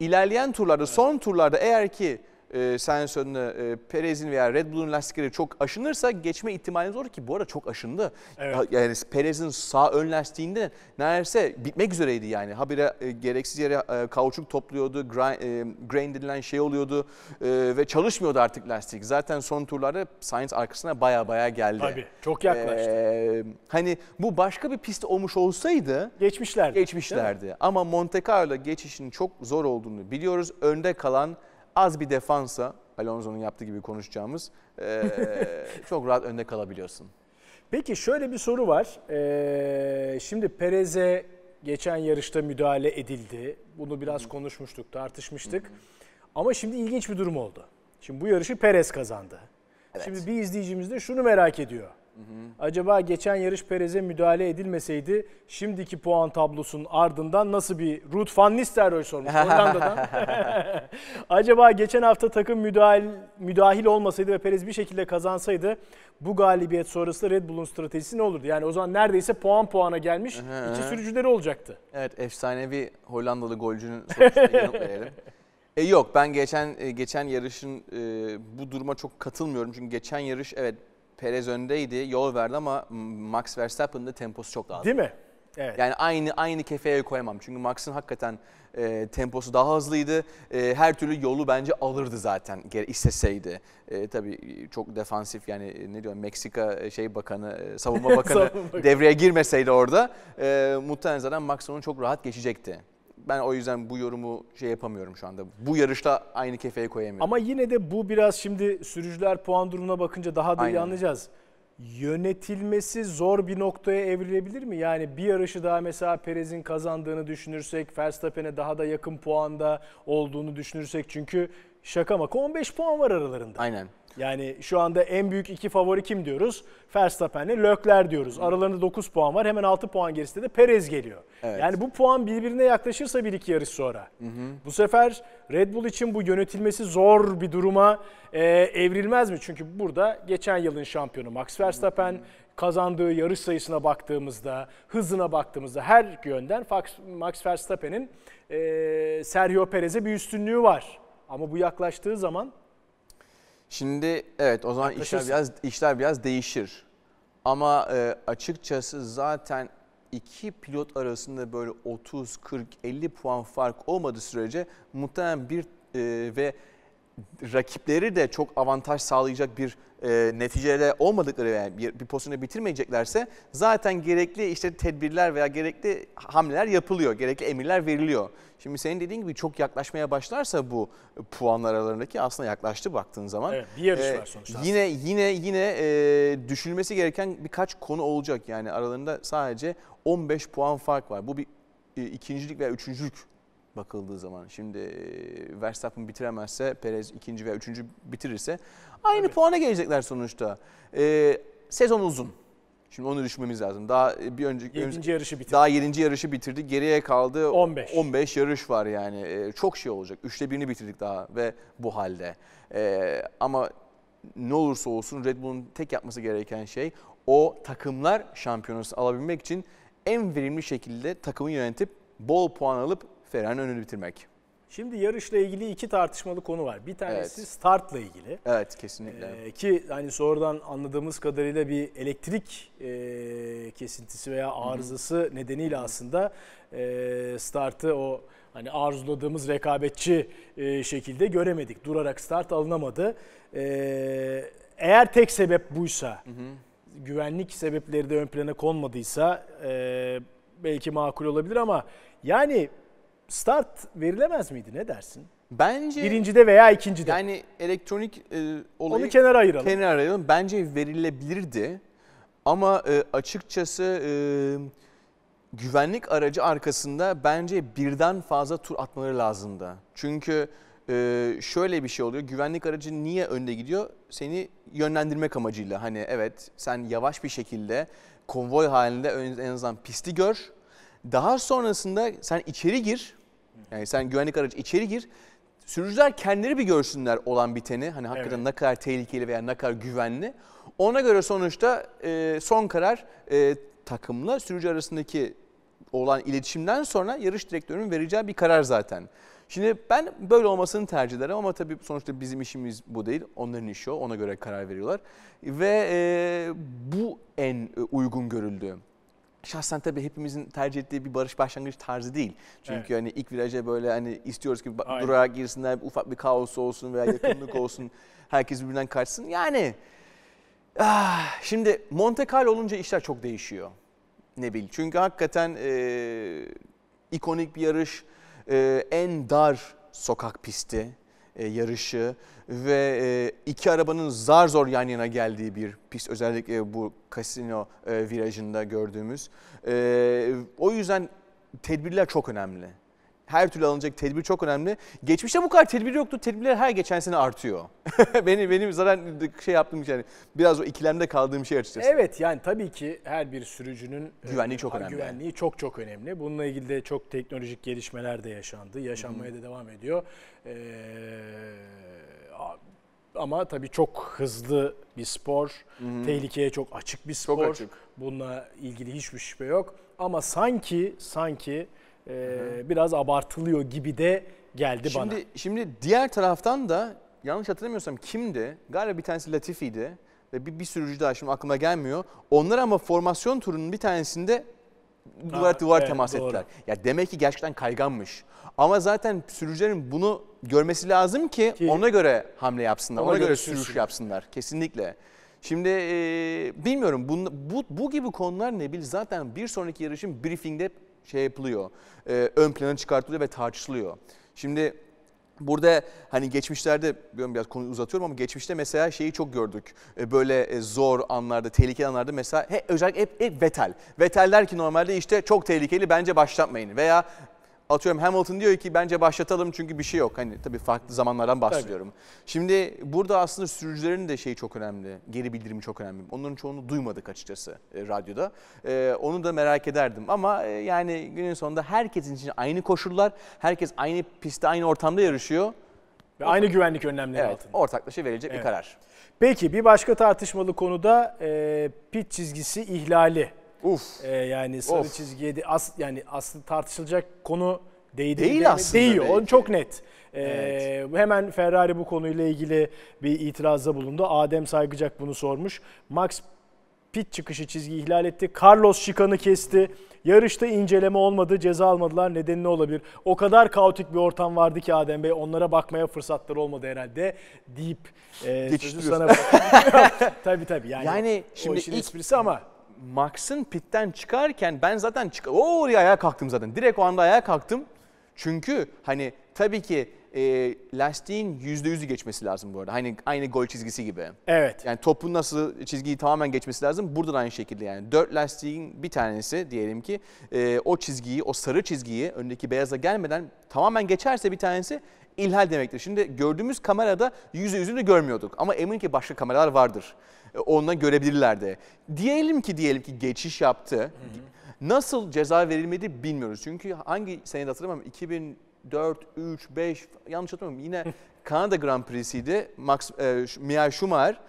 B: İlerleyen turlarda, evet. son turlarda eğer ki e, sensörünü e, Perez'in veya Red Bull'un lastikleri çok aşınırsa geçme ihtimaliniz zor ki bu arada çok aşındı. Evet. Yani Perez'in sağ ön lastiğinde neredeyse bitmek üzereydi yani. Habire e, gereksiz yere e, kauçuk topluyordu, grind, e, grain denilen şey oluyordu e, ve çalışmıyordu artık lastik. Zaten son turlarda Sainz arkasına baya baya geldi. Tabii çok yaklaştı. E, hani bu başka bir pist olmuş olsaydı geçmişlerdi. Geçmişlerdi. Ama Monte Carlo geçişinin çok zor olduğunu biliyoruz. Önde kalan az bir defansa Alonso'nun yaptığı gibi konuşacağımız e, çok rahat önde kalabiliyorsun.
A: Peki şöyle bir soru var. Ee, şimdi Perez'e geçen yarışta müdahale edildi. Bunu biraz Hı-hı. konuşmuştuk, tartışmıştık. Hı-hı. Ama şimdi ilginç bir durum oldu. Şimdi bu yarışı Perez kazandı. Evet. Şimdi bir izleyicimiz de şunu merak ediyor. Acaba geçen yarış Perez'e müdahale edilmeseydi şimdiki puan tablosunun ardından nasıl bir Ruth Van Nistelrooy sormuş Hollanda'dan. Acaba geçen hafta takım müdahil, müdahil olmasaydı ve Perez bir şekilde kazansaydı bu galibiyet sonrası Red Bull'un stratejisi ne olurdu? Yani o zaman neredeyse puan puana gelmiş iki sürücüleri olacaktı.
B: Evet efsanevi Hollandalı golcünün sorusuna yanıt E yok ben geçen e, geçen yarışın e, bu duruma çok katılmıyorum. Çünkü geçen yarış evet Perez öndeydi, yol verdi ama Max Verstappen'ın da temposu çok daha Değil mi? Evet. Yani aynı aynı kefeye koyamam. Çünkü Max'ın hakikaten e, temposu daha hızlıydı. E, her türlü yolu bence alırdı zaten isteseydi. E, tabii çok defansif yani e, ne diyorum Meksika e, şey e, bakanı, savunma bakanı devreye girmeseydi orada e, muhtemelen zaten Max onu çok rahat geçecekti. Ben o yüzden bu yorumu şey yapamıyorum şu anda. Bu yarışta aynı kefeye koyamıyorum. Ama
A: yine de bu biraz şimdi sürücüler puan durumuna bakınca daha da iyi anlayacağız. Yönetilmesi zor bir noktaya evrilebilir mi? Yani bir yarışı daha mesela Perez'in kazandığını düşünürsek, Verstappen'e daha da yakın puanda olduğunu düşünürsek çünkü şaka mı? 15 puan var aralarında. Aynen. Yani şu anda en büyük iki favori kim diyoruz? Verstappen'le Lökler diyoruz. Aralarında 9 puan var. Hemen 6 puan gerisinde de Perez geliyor. Evet. Yani bu puan birbirine yaklaşırsa bir iki yarış sonra. Hı hı. Bu sefer Red Bull için bu yönetilmesi zor bir duruma e, evrilmez mi? Çünkü burada geçen yılın şampiyonu Max Verstappen, hı hı kazandığı yarış sayısına baktığımızda, hızına baktığımızda her yönden Max Verstappen'in e, Sergio Perez'e bir üstünlüğü var. Ama bu yaklaştığı zaman
B: Şimdi evet o zaman işler biraz işler biraz değişir. Ama e, açıkçası zaten iki pilot arasında böyle 30 40 50 puan fark olmadığı sürece muhtemelen bir e, ve rakipleri de çok avantaj sağlayacak bir e, neticede olmadıkları veya bir, bir pozisyonu bitirmeyeceklerse zaten gerekli işte tedbirler veya gerekli hamleler yapılıyor, gerekli emirler veriliyor. Şimdi senin dediğin gibi çok yaklaşmaya başlarsa bu puanlar aralarındaki aslında yaklaştı baktığın zaman. Evet, bir yarış e, var sonuçta. Yine yine yine e, düşünülmesi gereken birkaç konu olacak. Yani aralarında sadece 15 puan fark var. Bu bir e, ikincilik veya üçüncülük bakıldığı zaman. Şimdi Verstappen bitiremezse, Perez ikinci veya üçüncü bitirirse aynı Tabii. puana gelecekler sonuçta. Ee, sezon uzun. Şimdi onu düşünmemiz lazım. Daha bir önceki yedinci yarışı bitirdi. Daha 7. yarışı bitirdi. Geriye kaldı 15. 15 yarış var yani. Ee, çok şey olacak. Üçte birini bitirdik daha ve bu halde. Ee, ama ne olursa olsun Red Bull'un tek yapması gereken şey o takımlar şampiyonası alabilmek için en verimli şekilde takımı yönetip bol puan alıp Ferrari'nin önünü bitirmek.
A: Şimdi yarışla ilgili iki tartışmalı konu var. Bir tanesi evet. startla
B: ilgili. Evet kesinlikle.
A: Ee, ki hani sonradan anladığımız kadarıyla bir elektrik e, kesintisi veya arızası Hı-hı. nedeniyle aslında e, startı o hani arzuladığımız rekabetçi e, şekilde göremedik. Durarak start alınamadı. E, eğer tek sebep buysa, hı hı. güvenlik sebepleri de ön plana konmadıysa e, belki makul olabilir ama yani start verilemez miydi ne dersin? Bence birincide veya ikincide. Yani
B: elektronik e, olayı onu kenara ayıralım. Kenara ayıralım. Bence verilebilirdi. Ama e, açıkçası e, güvenlik aracı arkasında bence birden fazla tur atmaları lazımdı. Çünkü e, şöyle bir şey oluyor. Güvenlik aracı niye önde gidiyor? Seni yönlendirmek amacıyla. Hani evet sen yavaş bir şekilde konvoy halinde en azından pisti gör. Daha sonrasında sen içeri gir yani sen güvenlik aracı içeri gir. Sürücüler kendileri bir görsünler olan biteni. Hani hakikaten evet. ne kadar tehlikeli veya ne kadar güvenli. Ona göre sonuçta e, son karar e, takımla sürücü arasındaki olan iletişimden sonra yarış direktörünün vereceği bir karar zaten. Şimdi ben böyle olmasını tercih ederim ama tabii sonuçta bizim işimiz bu değil. Onların işi o. Ona göre karar veriyorlar. Ve e, bu en uygun görüldü şahsen tabii hepimizin tercih ettiği bir barış başlangıç tarzı değil. Çünkü evet. hani ilk viraja böyle hani istiyoruz ki Aynen. durağa girsinler, ufak bir kaos olsun veya yakınlık olsun, herkes birbirinden kaçsın. Yani ah, şimdi Monte Carlo olunca işler çok değişiyor Ne bil? Çünkü hakikaten e, ikonik bir yarış, e, en dar sokak pisti e, yarışı ve e, iki arabanın zar zor yan yana geldiği bir pist özellikle bu kasino e, virajında gördüğümüz. O yüzden tedbirler çok önemli her türlü alınacak tedbir çok önemli. Geçmişte bu kadar tedbir yoktu. Tedbirler her geçen sene artıyor. benim benim zaten şey yaptığım yani biraz o ikilemde kaldığım şey açıkçası. Evet yani
A: tabii ki her bir sürücünün e, güvenliği çok önemli. Güvenliği çok çok önemli. Bununla ilgili de çok teknolojik gelişmeler de yaşandı. Yaşanmaya Hı-hı. da devam ediyor. Ee, ama tabii çok hızlı bir spor. Hı-hı. Tehlikeye çok açık bir spor. Çok açık. Bununla ilgili hiçbir şüphe yok. Ama sanki sanki e,
B: biraz abartılıyor gibi de geldi şimdi, bana. Şimdi diğer taraftan da yanlış hatırlamıyorsam kimdi? Galiba bir tanesi Latifi'ydi ve bir, bir sürücü daha şimdi aklıma gelmiyor. Onlar ama formasyon turunun bir tanesinde duvar duvar evet, temas doğru. ettiler. Ya demek ki gerçekten kayganmış. Ama zaten sürücülerin bunu görmesi lazım ki, ki ona göre hamle yapsınlar. Ona, ona göre, göre sürüş sürücü. yapsınlar kesinlikle. Şimdi e, bilmiyorum bu, bu, bu gibi konular ne bil? zaten bir sonraki yarışın briefingde şey yapılıyor, e, ön plana çıkartılıyor ve tartışılıyor. Şimdi Burada hani geçmişlerde biraz konuyu uzatıyorum ama geçmişte mesela şeyi çok gördük. E, böyle e, zor anlarda, tehlikeli anlarda mesela he, özellikle hep, hep Vettel. Vettel der ki normalde işte çok tehlikeli bence başlatmayın veya atıyorum Hamilton diyor ki bence başlatalım çünkü bir şey yok. Hani tabii farklı zamanlardan bahsediyorum. Tabii. Şimdi burada aslında sürücülerin de şeyi çok önemli. Geri bildirimi çok önemli. Onların çoğunu duymadık açıkçası e, radyoda. E, onu da merak ederdim ama e, yani günün sonunda herkesin için aynı koşullar, herkes aynı pistte, aynı ortamda yarışıyor. Ve aynı güvenlik önlemleri evet, altında. Ortaklaşa verilecek evet. bir karar.
A: Peki bir başka tartışmalı konuda e, pit çizgisi ihlali Uf. Ee, yani sarı of. çizgiye de, as, yani aslı tartışılacak konu değdi değil mi? aslında. Değil. Belki. O çok net. Ee, evet. Hemen Ferrari bu konuyla ilgili bir itirazda bulundu. Adem Saygıcak bunu sormuş. Max pit çıkışı çizgi ihlal etti. Carlos şikanı kesti. Yarışta inceleme olmadı, ceza almadılar. Nedeni ne olabilir? O kadar kaotik bir ortam vardı ki Adem Bey, onlara bakmaya fırsatları olmadı herhalde
B: deyip e, sözü sana Tabii tabii yani, yani şimdi o işin ilk, esprisi ama Max'ın pitten çıkarken ben zaten çık o oraya ayağa kalktım zaten. Direkt o anda ayağa kalktım. Çünkü hani tabii ki e, lastiğin %100'ü geçmesi lazım bu arada. Hani aynı gol çizgisi gibi. Evet. Yani topun nasıl çizgiyi tamamen geçmesi lazım. Burada da aynı şekilde yani. Dört lastiğin bir tanesi diyelim ki e, o çizgiyi, o sarı çizgiyi öndeki beyaza gelmeden tamamen geçerse bir tanesi ilhal demektir. Şimdi gördüğümüz kamerada yüzde yüzünü görmüyorduk ama emin ki başka kameralar vardır. E, ondan görebilirlerdi. Diyelim ki diyelim ki geçiş yaptı. Nasıl ceza verilmedi bilmiyoruz. Çünkü hangi senede hatırlamam 2004, 3, 5 yanlış hatırlamıyorum yine Kanada Grand Prix'siydi. Max, e, Mia Schumacher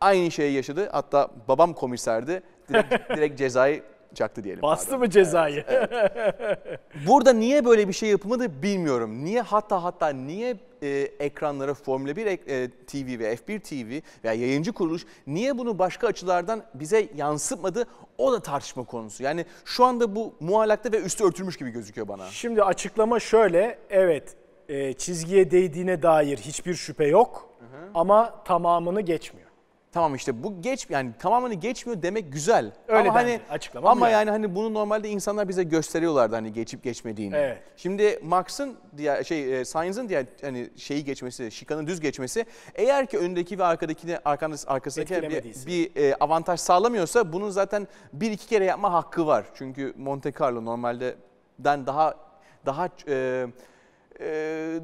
B: aynı şeyi yaşadı. Hatta babam komiserdi. Direkt, direkt cezayı çaktı diyelim. Bastı pardon. mı cezayı? Evet, evet. Burada niye böyle bir şey yapılmadı bilmiyorum. Niye hatta hatta niye e, ekranlara Formula 1 e, TV ve F1 TV veya yayıncı kuruluş niye bunu başka açılardan bize yansıtmadı? O da tartışma konusu. Yani şu anda bu muallakta ve üstü örtülmüş gibi gözüküyor bana. Şimdi
A: açıklama şöyle. Evet e, çizgiye değdiğine dair hiçbir şüphe yok hı
B: hı. ama tamamını geçmiyor. Tamam işte bu geç yani tamamını geçmiyor demek güzel. Öyle ama hani açıklama ama yani? yani hani bunu normalde insanlar bize gösteriyorlardı hani geçip geçmediğini. Evet. Şimdi Marx'ın diğer şey e, Sainz'ın diğer hani şeyi geçmesi, şikanın düz geçmesi eğer ki öndeki ve arkadakini arkandaki arkasındaki bir, bir e, avantaj sağlamıyorsa bunun zaten bir iki kere yapma hakkı var. Çünkü Monte Carlo normalde den daha daha e, e,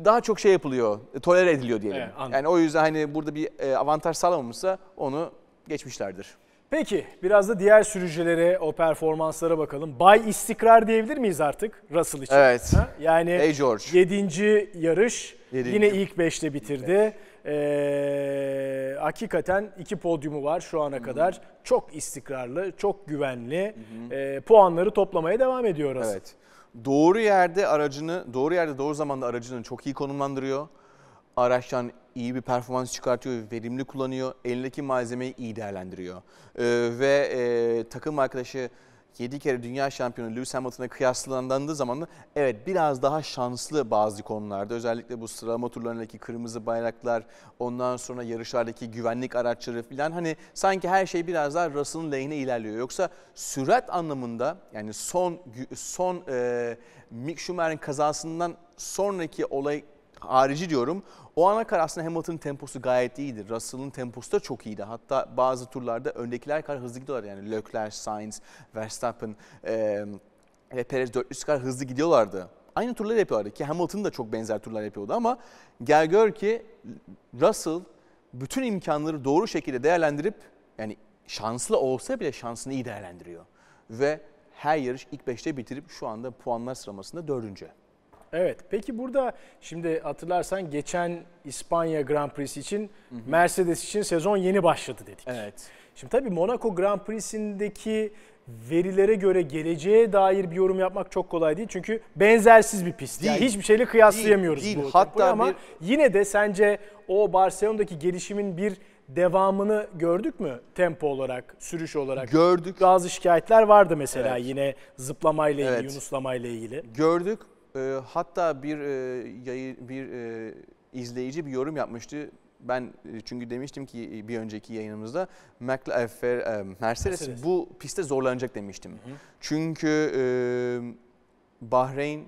B: daha çok şey yapılıyor, e, tolere ediliyor diyelim. Evet, yani o yüzden hani burada bir e, avantaj sağlamamışsa onu geçmişlerdir. Peki biraz da diğer
A: sürücülere, o performanslara bakalım. Bay istikrar diyebilir miyiz artık Russell için? Evet. Ha? Yani hey George. 7. yarış yedinci. yine ilk 5'te bitirdi. Evet. Ee, hakikaten iki podyumu var şu ana Hı-hı. kadar. Çok istikrarlı, çok güvenli. Ee, puanları toplamaya devam ediyor Russell.
B: Evet. Doğru yerde aracını, doğru yerde doğru zamanda aracını çok iyi konumlandırıyor. Araçtan iyi bir performans çıkartıyor, verimli kullanıyor. Elindeki malzemeyi iyi değerlendiriyor. Ee, ve e, takım arkadaşı 7 kere dünya şampiyonu Lewis Hamilton'a kıyaslandığı zaman evet biraz daha şanslı bazı konularda. Özellikle bu sıralama turlarındaki kırmızı bayraklar, ondan sonra yarışlardaki güvenlik araçları falan hani sanki her şey biraz daha Russell'ın lehine ilerliyor. Yoksa sürat anlamında yani son son e, Mick Schumacher'in kazasından sonraki olay harici diyorum. O ana kadar aslında Hamilton'ın temposu gayet iyiydi. Russell'ın temposu da çok iyiydi. Hatta bazı turlarda öndekiler kadar hızlı gidiyorlar. Yani Leclerc, Sainz, Verstappen e, ve Perez 400 kadar hızlı gidiyorlardı. Aynı turları yapıyorlardı ki Hamilton da çok benzer turlar yapıyordu ama gel gör ki Russell bütün imkanları doğru şekilde değerlendirip yani şanslı olsa bile şansını iyi değerlendiriyor. Ve her yarış ilk 5'te bitirip şu anda puanlar sıramasında dördüncü.
A: Evet. Peki burada şimdi hatırlarsan geçen İspanya Grand Prix için hı hı. Mercedes için sezon yeni başladı dedik. Evet. Şimdi tabii Monaco Grand Prix'sindeki verilere göre geleceğe dair bir yorum yapmak çok kolay değil. Çünkü benzersiz bir pist. Değil. Yani hiçbir şeyle kıyaslayamıyoruz değil, değil. bu. Hatta ama bir... yine de sence o Barcelona'daki gelişimin bir devamını gördük mü tempo olarak, sürüş olarak? Gördük. Bazı şikayetler vardı mesela evet. yine zıplamayla ilgili, evet.
B: yunuslamayla ilgili. Gördük. E, hatta bir e, yayı, bir e, izleyici bir yorum yapmıştı. Ben e, çünkü demiştim ki e, bir önceki yayınımızda e, Mercedes, Mercedes. bu pistte zorlanacak demiştim. Hı hı. Çünkü e, Bahreyn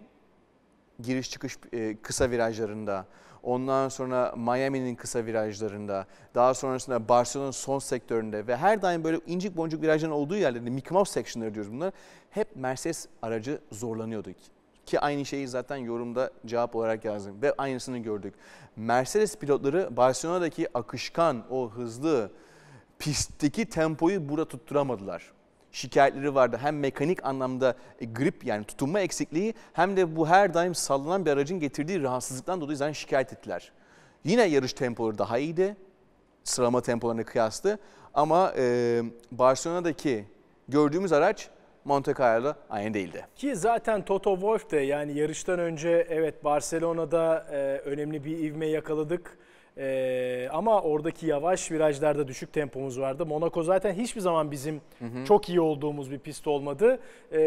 B: giriş çıkış e, kısa virajlarında, ondan sonra Miami'nin kısa virajlarında, daha sonrasında Barcelona'nın son sektöründe ve her daim böyle incik boncuk virajların olduğu yerlerde Mickey Mouse sectionları diyoruz bunlar. Hep Mercedes aracı zorlanıyordu ki aynı şeyi zaten yorumda cevap olarak yazdım ve aynısını gördük. Mercedes pilotları Barcelona'daki akışkan o hızlı pistteki tempoyu burada tutturamadılar şikayetleri vardı. Hem mekanik anlamda e, grip yani tutunma eksikliği hem de bu her daim sallanan bir aracın getirdiği rahatsızlıktan dolayı zaten şikayet ettiler. Yine yarış tempoları daha iyiydi. Sıralama tempolarına kıyaslı. Ama e, Barcelona'daki gördüğümüz araç Monte Carlo aynı değildi. Ki zaten Toto Wolff de yani yarıştan
A: önce evet Barcelona'da e, önemli bir ivme yakaladık. Ee, ama oradaki yavaş virajlarda düşük tempomuz vardı. Monaco zaten hiçbir zaman bizim hı hı. çok iyi olduğumuz bir pist olmadı. Ee,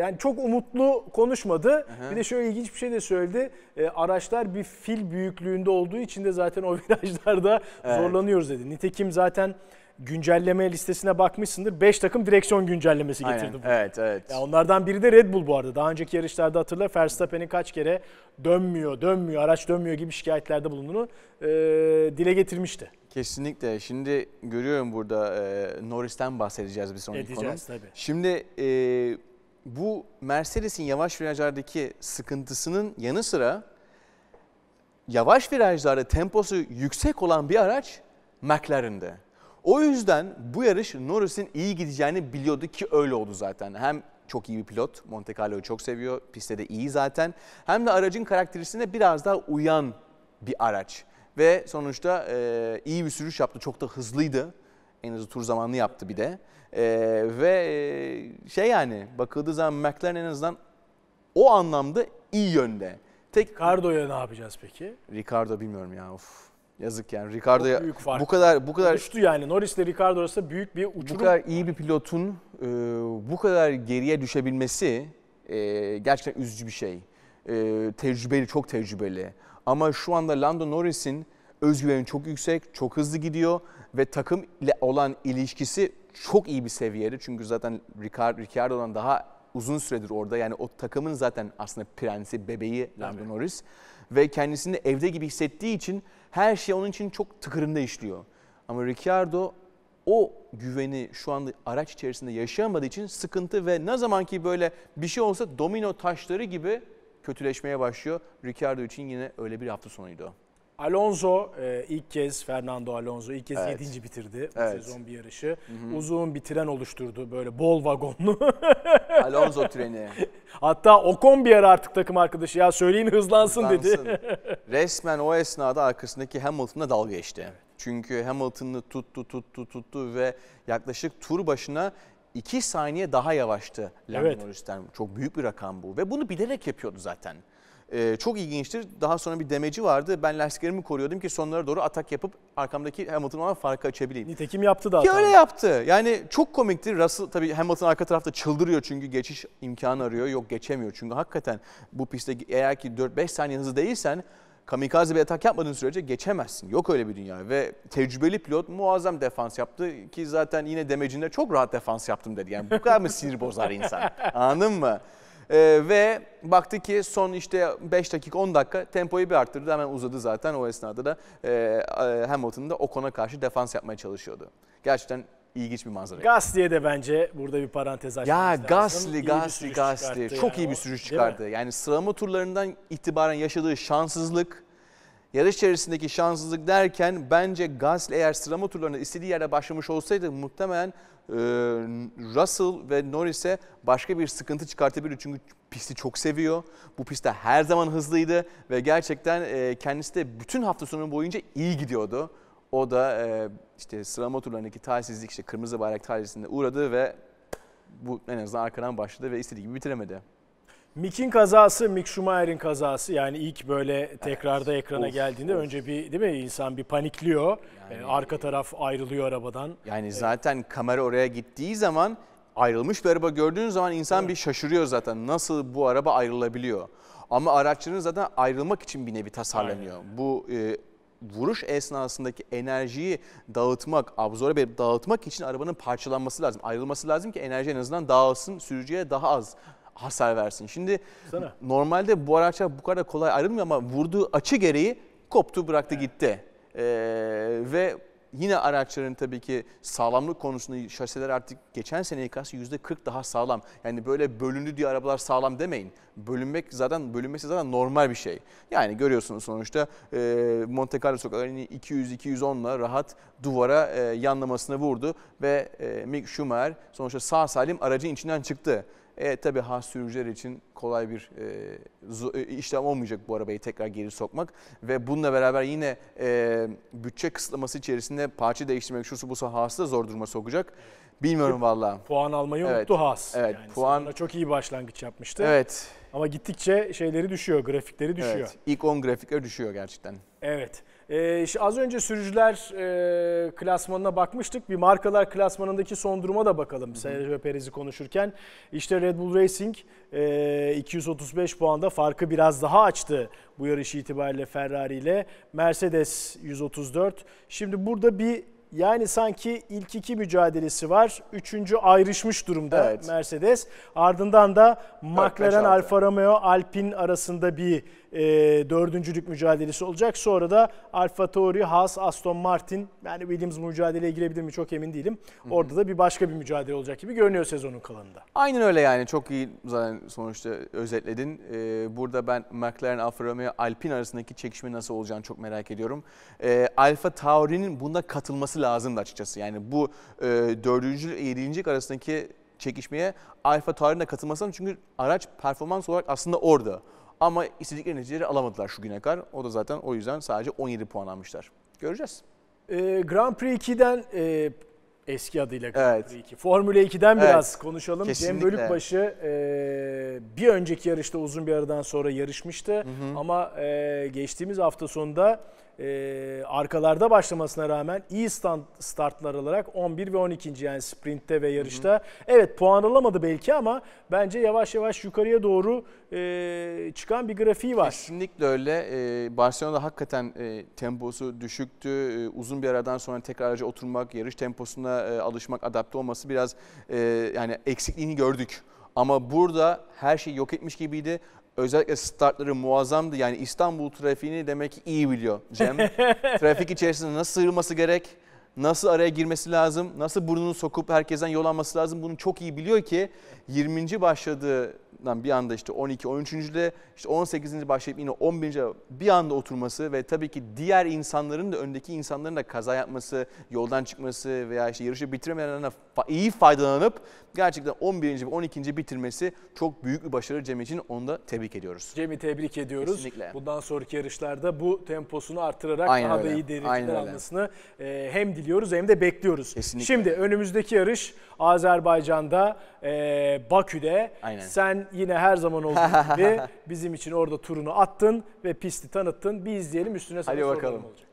A: yani çok umutlu konuşmadı. Hı hı. Bir de şöyle ilginç bir şey de söyledi. Ee, araçlar bir fil büyüklüğünde olduğu için de zaten o virajlarda evet. zorlanıyoruz dedi. Nitekim zaten güncelleme listesine bakmışsındır. 5 takım direksiyon güncellemesi getirdi Aynen, bu. Evet, evet. Ya onlardan biri de Red Bull bu arada. Daha önceki yarışlarda hatırla Verstappen'in kaç kere dönmüyor, dönmüyor, araç dönmüyor gibi şikayetlerde bulunduğunu e, dile getirmişti.
B: Kesinlikle. Şimdi görüyorum burada e, Norris'ten bahsedeceğiz bir sonraki konu. Edeceğiz tabii. Şimdi e, bu Mercedes'in yavaş virajlardaki sıkıntısının yanı sıra yavaş virajlarda temposu yüksek olan bir araç McLaren'de. O yüzden bu yarış Norris'in iyi gideceğini biliyordu ki öyle oldu zaten. Hem çok iyi bir pilot. Monte Carlo'yu çok seviyor. Pistte de iyi zaten. Hem de aracın karakterisine biraz daha uyan bir araç. Ve sonuçta e, iyi bir sürüş yaptı. Çok da hızlıydı. En azı tur zamanını yaptı bir de. E, ve e, şey yani bakıldığı zaman McLaren en azından o anlamda iyi yönde.
A: Tek Ricardo'ya ne yapacağız peki?
B: Ricardo bilmiyorum ya. Of. Yazık yani Ricardo'ya bu kadar bu kadar uçtu
A: yani Norris ile Ricardo arasında büyük bir uçurum. Bu kadar
B: iyi bir pilotun e, bu kadar geriye düşebilmesi e, gerçekten üzücü bir şey. E, tecrübeli çok tecrübeli. Ama şu anda Lando Norris'in özgüveni çok yüksek, çok hızlı gidiyor ve takım ile olan ilişkisi çok iyi bir seviyede. Çünkü zaten Ricard, Ricardo'dan daha uzun süredir orada. Yani o takımın zaten aslında prensi, bebeği Lando Norris. Evet ve kendisini evde gibi hissettiği için her şey onun için çok tıkırında işliyor. Ama Ricciardo o güveni şu anda araç içerisinde yaşayamadığı için sıkıntı ve ne zaman ki böyle bir şey olsa domino taşları gibi kötüleşmeye başlıyor. Ricciardo için yine öyle bir hafta sonuydu. Alonso e, ilk kez
A: Fernando Alonso ilk kez Evet. bitirdi bu Evet. sezon bir yarışı. Uzun bir tren oluşturdu böyle bol vagonlu.
B: Alonso treni.
A: Hatta Ocon bir ara artık takım arkadaşı ya söyleyin hızlansın, dedi.
B: Resmen o esnada arkasındaki Hamilton'la dalga geçti. Çünkü Hamilton'ı tuttu tuttu tuttu ve yaklaşık tur başına 2 saniye daha yavaştı Lando Evet. Çok büyük bir rakam bu ve bunu bilerek yapıyordu zaten. E, çok ilginçtir. Daha sonra bir demeci vardı. Ben lastiklerimi koruyordum ki sonlara doğru atak yapıp arkamdaki Hamilton'a olan farkı açabileyim. Nitekim yaptı da. Ki öyle yaptı. Yani çok komiktir. Russell tabii Hamilton arka tarafta çıldırıyor çünkü geçiş imkanı arıyor. Yok geçemiyor çünkü hakikaten bu pistte eğer ki 4-5 saniye hızlı değilsen kamikaze bir atak yapmadığın sürece geçemezsin. Yok öyle bir dünya ve tecrübeli pilot muazzam defans yaptı ki zaten yine demecinde çok rahat defans yaptım dedi. Yani bu kadar mı sinir bozar insan? Anladın mı? Ee, ve baktı ki son işte 5 dakika 10 dakika tempoyu bir arttırdı hemen uzadı zaten o esnada da e, e, Hamilton da Ocon'a karşı defans yapmaya çalışıyordu. Gerçekten ilginç bir manzara. Gasly'e de bence burada bir parantez açmak Ya Gasly, Gasly, Gasly çok yani iyi bir sürüş çıkardı. Yani sıralama turlarından itibaren yaşadığı şanssızlık yarış içerisindeki şanssızlık derken bence Gasly eğer sıralama turlarında istediği yerde başlamış olsaydı muhtemelen e, Russell ve Norris'e başka bir sıkıntı çıkartabilir. Çünkü pisti çok seviyor. Bu pistte her zaman hızlıydı ve gerçekten e, kendisi de bütün hafta sonu boyunca iyi gidiyordu. O da e, işte sıralama turlarındaki talihsizlik işte kırmızı bayrak talihsizliğine uğradı ve bu en azından arkadan başladı ve istediği gibi bitiremedi. Mick'in kazası, Mick Schumacher'in
A: kazası yani ilk böyle tekrarda evet. ekrana of, geldiğinde of. önce bir değil mi insan bir panikliyor. Ee, yani,
B: arka taraf ayrılıyor arabadan. Yani evet. zaten kamera oraya gittiği zaman ayrılmış bir araba gördüğün zaman insan evet. bir şaşırıyor zaten. Nasıl bu araba ayrılabiliyor? Ama araçların zaten ayrılmak için bir nevi tasarlanıyor. Aynen. Bu e, vuruş esnasındaki enerjiyi dağıtmak, absorbe dağıtmak için arabanın parçalanması lazım. Ayrılması lazım ki enerji en azından dağılsın, sürücüye daha az hasar versin. Şimdi Sana. normalde bu araçlar bu kadar kolay ayrılmıyor ama vurduğu açı gereği koptu bıraktı evet. gitti. Ee, ve yine araçların tabii ki sağlamlık konusunda şasiler artık geçen seneye karşı %40 daha sağlam. Yani böyle bölündü diye arabalar sağlam demeyin. Bölünmek zaten bölünmesi zaten normal bir şey. Yani görüyorsunuz sonuçta e, Monte Carlo sokaklarını 200-210'la rahat duvara e, yanlamasına vurdu ve e, Mick Schumacher sonuçta sağ salim aracın içinden çıktı. E, tabii has sürücüler için kolay bir e, e, işlem olmayacak bu arabayı tekrar geri sokmak. Ve bununla beraber yine e, bütçe kısıtlaması içerisinde parça değiştirmek şusu bu Haas'ı da zor duruma sokacak. Bilmiyorum vallahi. Puan almayı evet. unuttu Haas. Evet.
A: Yani puan çok iyi başlangıç yapmıştı. Evet. Ama gittikçe şeyleri düşüyor,
B: grafikleri düşüyor. Evet. İlk 10 grafikler düşüyor gerçekten.
A: Evet. E, az önce sürücüler e, klasmanına bakmıştık. Bir markalar klasmanındaki son duruma da bakalım Sergio Perez'i konuşurken. İşte Red Bull Racing e, 235 puanda farkı biraz daha açtı bu yarış itibariyle Ferrari ile. Mercedes 134. Şimdi burada bir yani sanki ilk iki mücadelesi var. Üçüncü ayrışmış durumda evet. Mercedes. Ardından da McLaren, Alfa Romeo, Alpine arasında bir e, dördüncülük mücadelesi olacak. Sonra da Alfa Tauri, Haas, Aston Martin yani Williams mücadeleye girebilir mi çok emin değilim. Hı-hı. Orada da bir başka bir mücadele olacak gibi görünüyor sezonun kalanında.
B: Aynen öyle yani çok iyi zaten sonuçta özetledin. Ee, burada ben McLaren, Alfa Romeo, Alpine arasındaki çekişme nasıl olacağını çok merak ediyorum. Ee, Alfa Tauri'nin bunda katılması lazımdı açıkçası. Yani bu e, dördüncü ile yedincilik arasındaki çekişmeye Alfa Tauri'nin de katılması lazım. Çünkü araç performans olarak aslında orada ama istedikleri neticeleri alamadılar şu güne kadar. O da zaten o yüzden sadece 17 puan almışlar. Göreceğiz.
A: E, Grand Prix 2'den e, eski adıyla Grand evet. Prix 2. Formula 2'den evet. biraz konuşalım. Kesinlikle. Cem Bölükbaşı e, bir önceki yarışta uzun bir aradan sonra yarışmıştı. Hı hı. Ama e, geçtiğimiz hafta sonunda e, arkalarda başlamasına rağmen iyi stand, startlar alarak 11 ve 12. yani sprintte ve yarışta. Hı hı. Evet puan alamadı belki ama bence yavaş yavaş yukarıya doğru e, çıkan bir grafiği
B: var. Kesinlikle öyle. Ee, Barcelona'da hakikaten e, temposu düşüktü. E, uzun bir aradan sonra tekrar araca oturmak, yarış temposuna e, alışmak, adapte olması biraz e, yani eksikliğini gördük. Ama burada her şeyi yok etmiş gibiydi özellikle startları muazzamdı. Yani İstanbul trafiğini demek ki iyi biliyor Cem. Trafik içerisinde nasıl sığılması gerek, nasıl araya girmesi lazım, nasıl burnunu sokup herkesten yol alması lazım bunu çok iyi biliyor ki 20. başladığı ardından bir anda işte 12 13. de işte 18. başlayıp yine 11. bir anda oturması ve tabii ki diğer insanların da öndeki insanların da kaza yapması, yoldan çıkması veya işte yarışı bitiremeyenlerine iyi faydalanıp gerçekten 11. ve 12. bitirmesi çok büyük bir başarı Cem için. Onu da tebrik ediyoruz.
A: Cem'i tebrik ediyoruz. Kesinlikle. Bundan sonraki yarışlarda bu temposunu artırarak Aynen daha öyle. da iyi dereceler almasını e, hem diliyoruz hem de bekliyoruz. Kesinlikle. Şimdi önümüzdeki yarış Azerbaycan'da, e, Bakü'de. Aynen. Sen yine her zaman olduğu gibi bizim için orada turunu attın ve pisti tanıttın. Bir izleyelim üstüne sana Hadi bakalım. olacak.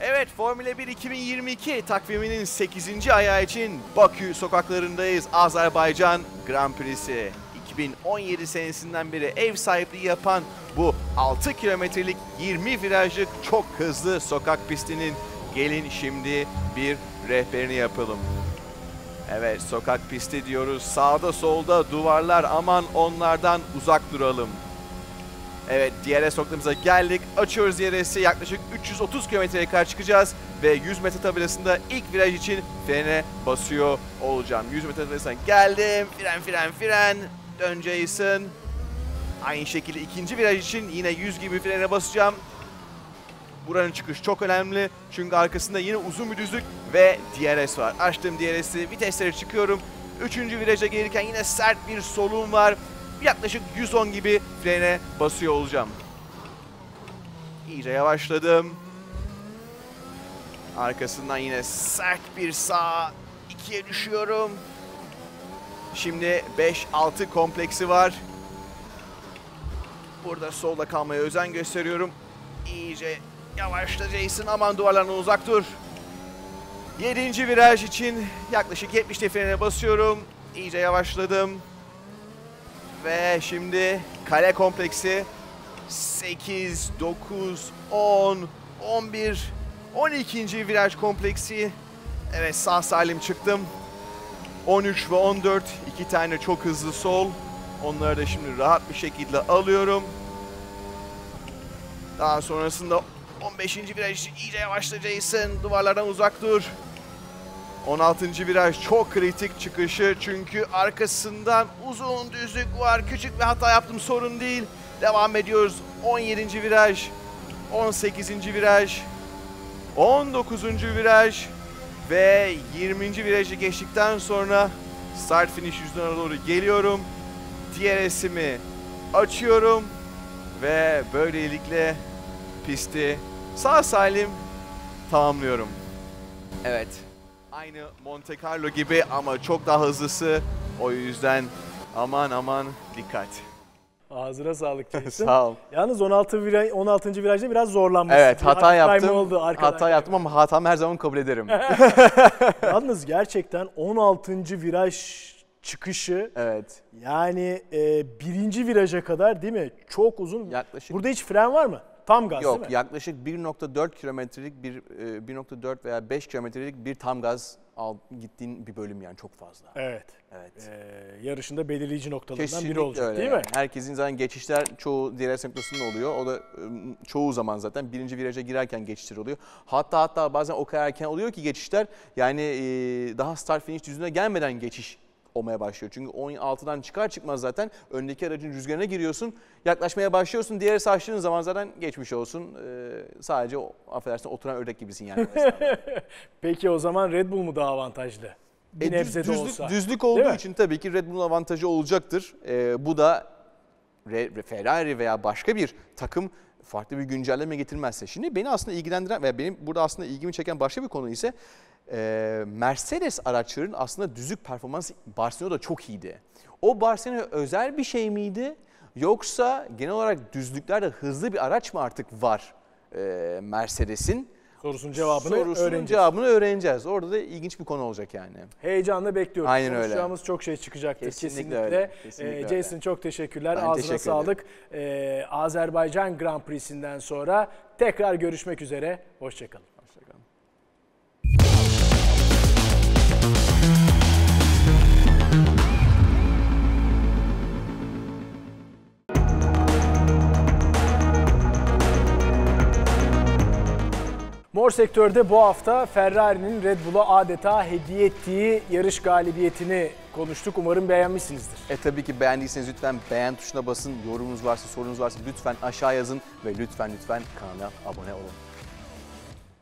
B: Evet Formula 1 2022 takviminin 8. ayağı için Bakü sokaklarındayız. Azerbaycan Grand Prix'si. 2017 senesinden beri ev sahipliği yapan bu 6 kilometrelik 20 virajlık çok hızlı sokak pistinin gelin şimdi bir rehberini yapalım. Evet sokak pisti diyoruz. Sağda solda duvarlar aman onlardan uzak duralım. Evet DRS noktamıza geldik. Açıyoruz DRS'i yaklaşık 330 kilometreye kadar çıkacağız. Ve 100 metre tabelasında ilk viraj için frene basıyor olacağım. 100 metre tabelasına geldim. Fren fren fren. Dön Jason. Aynı şekilde ikinci viraj için yine 100 gibi frene basacağım. Buranın çıkış çok önemli. Çünkü arkasında yine uzun bir düzlük ve DRS var. Açtığım DRS'i viteslere çıkıyorum. Üçüncü viraja gelirken yine sert bir solum var. Yaklaşık 110 gibi frene basıyor olacağım. İyice yavaşladım. Arkasından yine sert bir sağ. ikiye düşüyorum. Şimdi 5-6 kompleksi var. Burada solda kalmaya özen gösteriyorum. İyice Yavaşla Jason aman duvarlarına uzak dur. Yedinci viraj için yaklaşık 70 defrene basıyorum. İyice yavaşladım. Ve şimdi kale kompleksi 8, 9, 10, 11, 12. viraj kompleksi. Evet sağ salim çıktım. 13 ve 14 iki tane çok hızlı sol. Onları da şimdi rahat bir şekilde alıyorum. Daha sonrasında 15. viraj iyice yavaşla Jason. Duvarlardan uzak dur. 16. viraj çok kritik çıkışı çünkü arkasından uzun düzlük var. Küçük bir hata yaptım sorun değil. Devam ediyoruz. 17. viraj, 18. viraj, 19. viraj ve 20. virajı geçtikten sonra start finish yüzüne doğru geliyorum. Diğer esimi açıyorum ve böylelikle pisti sağ salim tamamlıyorum. Evet. Aynı Monte Carlo gibi ama çok daha hızlısı. O yüzden aman aman dikkat.
A: Ağzına sağlık
B: Jason. Sağ ol.
A: Yalnız 16. Viraj, 16. virajda biraz zorlanmışsın. Evet hata yaptım. Oldu hata
B: yaptım ama hatamı her zaman kabul ederim.
A: Yalnız gerçekten 16. viraj çıkışı evet. yani e, birinci viraja kadar değil mi? Çok uzun. Yaklaşık. Burada hiç fren var mı?
B: Tam gaz Yok, değil mi? yaklaşık 1.4 kilometrelik bir 1.4 e, veya 5 kilometrelik bir tam gaz al, gittiğin bir bölüm yani çok fazla.
A: Evet. Evet. Ee, yarışında belirleyici noktalarından Kesinlikle biri olacak öyle değil yani. mi?
B: Herkesin zaten geçişler çoğu DRS noktasında oluyor. O da e, çoğu zaman zaten birinci viraja girerken geçişler oluyor. Hatta hatta bazen o kadar erken oluyor ki geçişler yani e, daha start finish düzüne gelmeden geçiş olmaya başlıyor. Çünkü 16'dan çıkar çıkmaz zaten öndeki aracın rüzgarına giriyorsun. Yaklaşmaya başlıyorsun. diğer saçtığın zaman zaten geçmiş olsun. Ee, sadece affedersin oturan ördek gibisin yani. Peki o zaman Red Bull mu daha avantajlı? Bir e, nebze düz, düzlük, olsa. Düzlük olduğu için tabii ki Red Bull'un avantajı olacaktır. Ee, bu da Ferrari veya başka bir takım farklı bir güncelleme getirmezse. Şimdi beni aslında ilgilendiren veya benim burada aslında ilgimi çeken başka bir konu ise e, Mercedes araçlarının aslında düzük performansı Barcelona'da çok iyiydi. O Barcelona özel bir şey miydi? Yoksa genel olarak düzlüklerde hızlı bir araç mı artık var e, Mercedes'in? Sorusunun cevabını Sorusunun öğreneceğiz. cevabını öğreneceğiz. Orada da ilginç bir konu olacak yani.
A: Heyecanla bekliyoruz. Aynen öyle. Konuşacağımız çok şey çıkacaktır kesinlikle. kesinlikle. Öyle. kesinlikle ee, Jason öyle. çok teşekkürler. Ben Ağzına teşekkür sağlık. Ee, Azerbaycan Grand Prix'sinden sonra tekrar görüşmek üzere. Hoşçakalın. Mor sektörde bu hafta Ferrari'nin Red Bull'a adeta hediye ettiği yarış galibiyetini konuştuk.
B: Umarım beğenmişsinizdir. E tabii ki beğendiyseniz lütfen beğen tuşuna basın. Yorumunuz varsa, sorunuz varsa lütfen aşağı yazın ve lütfen lütfen kanala abone olun.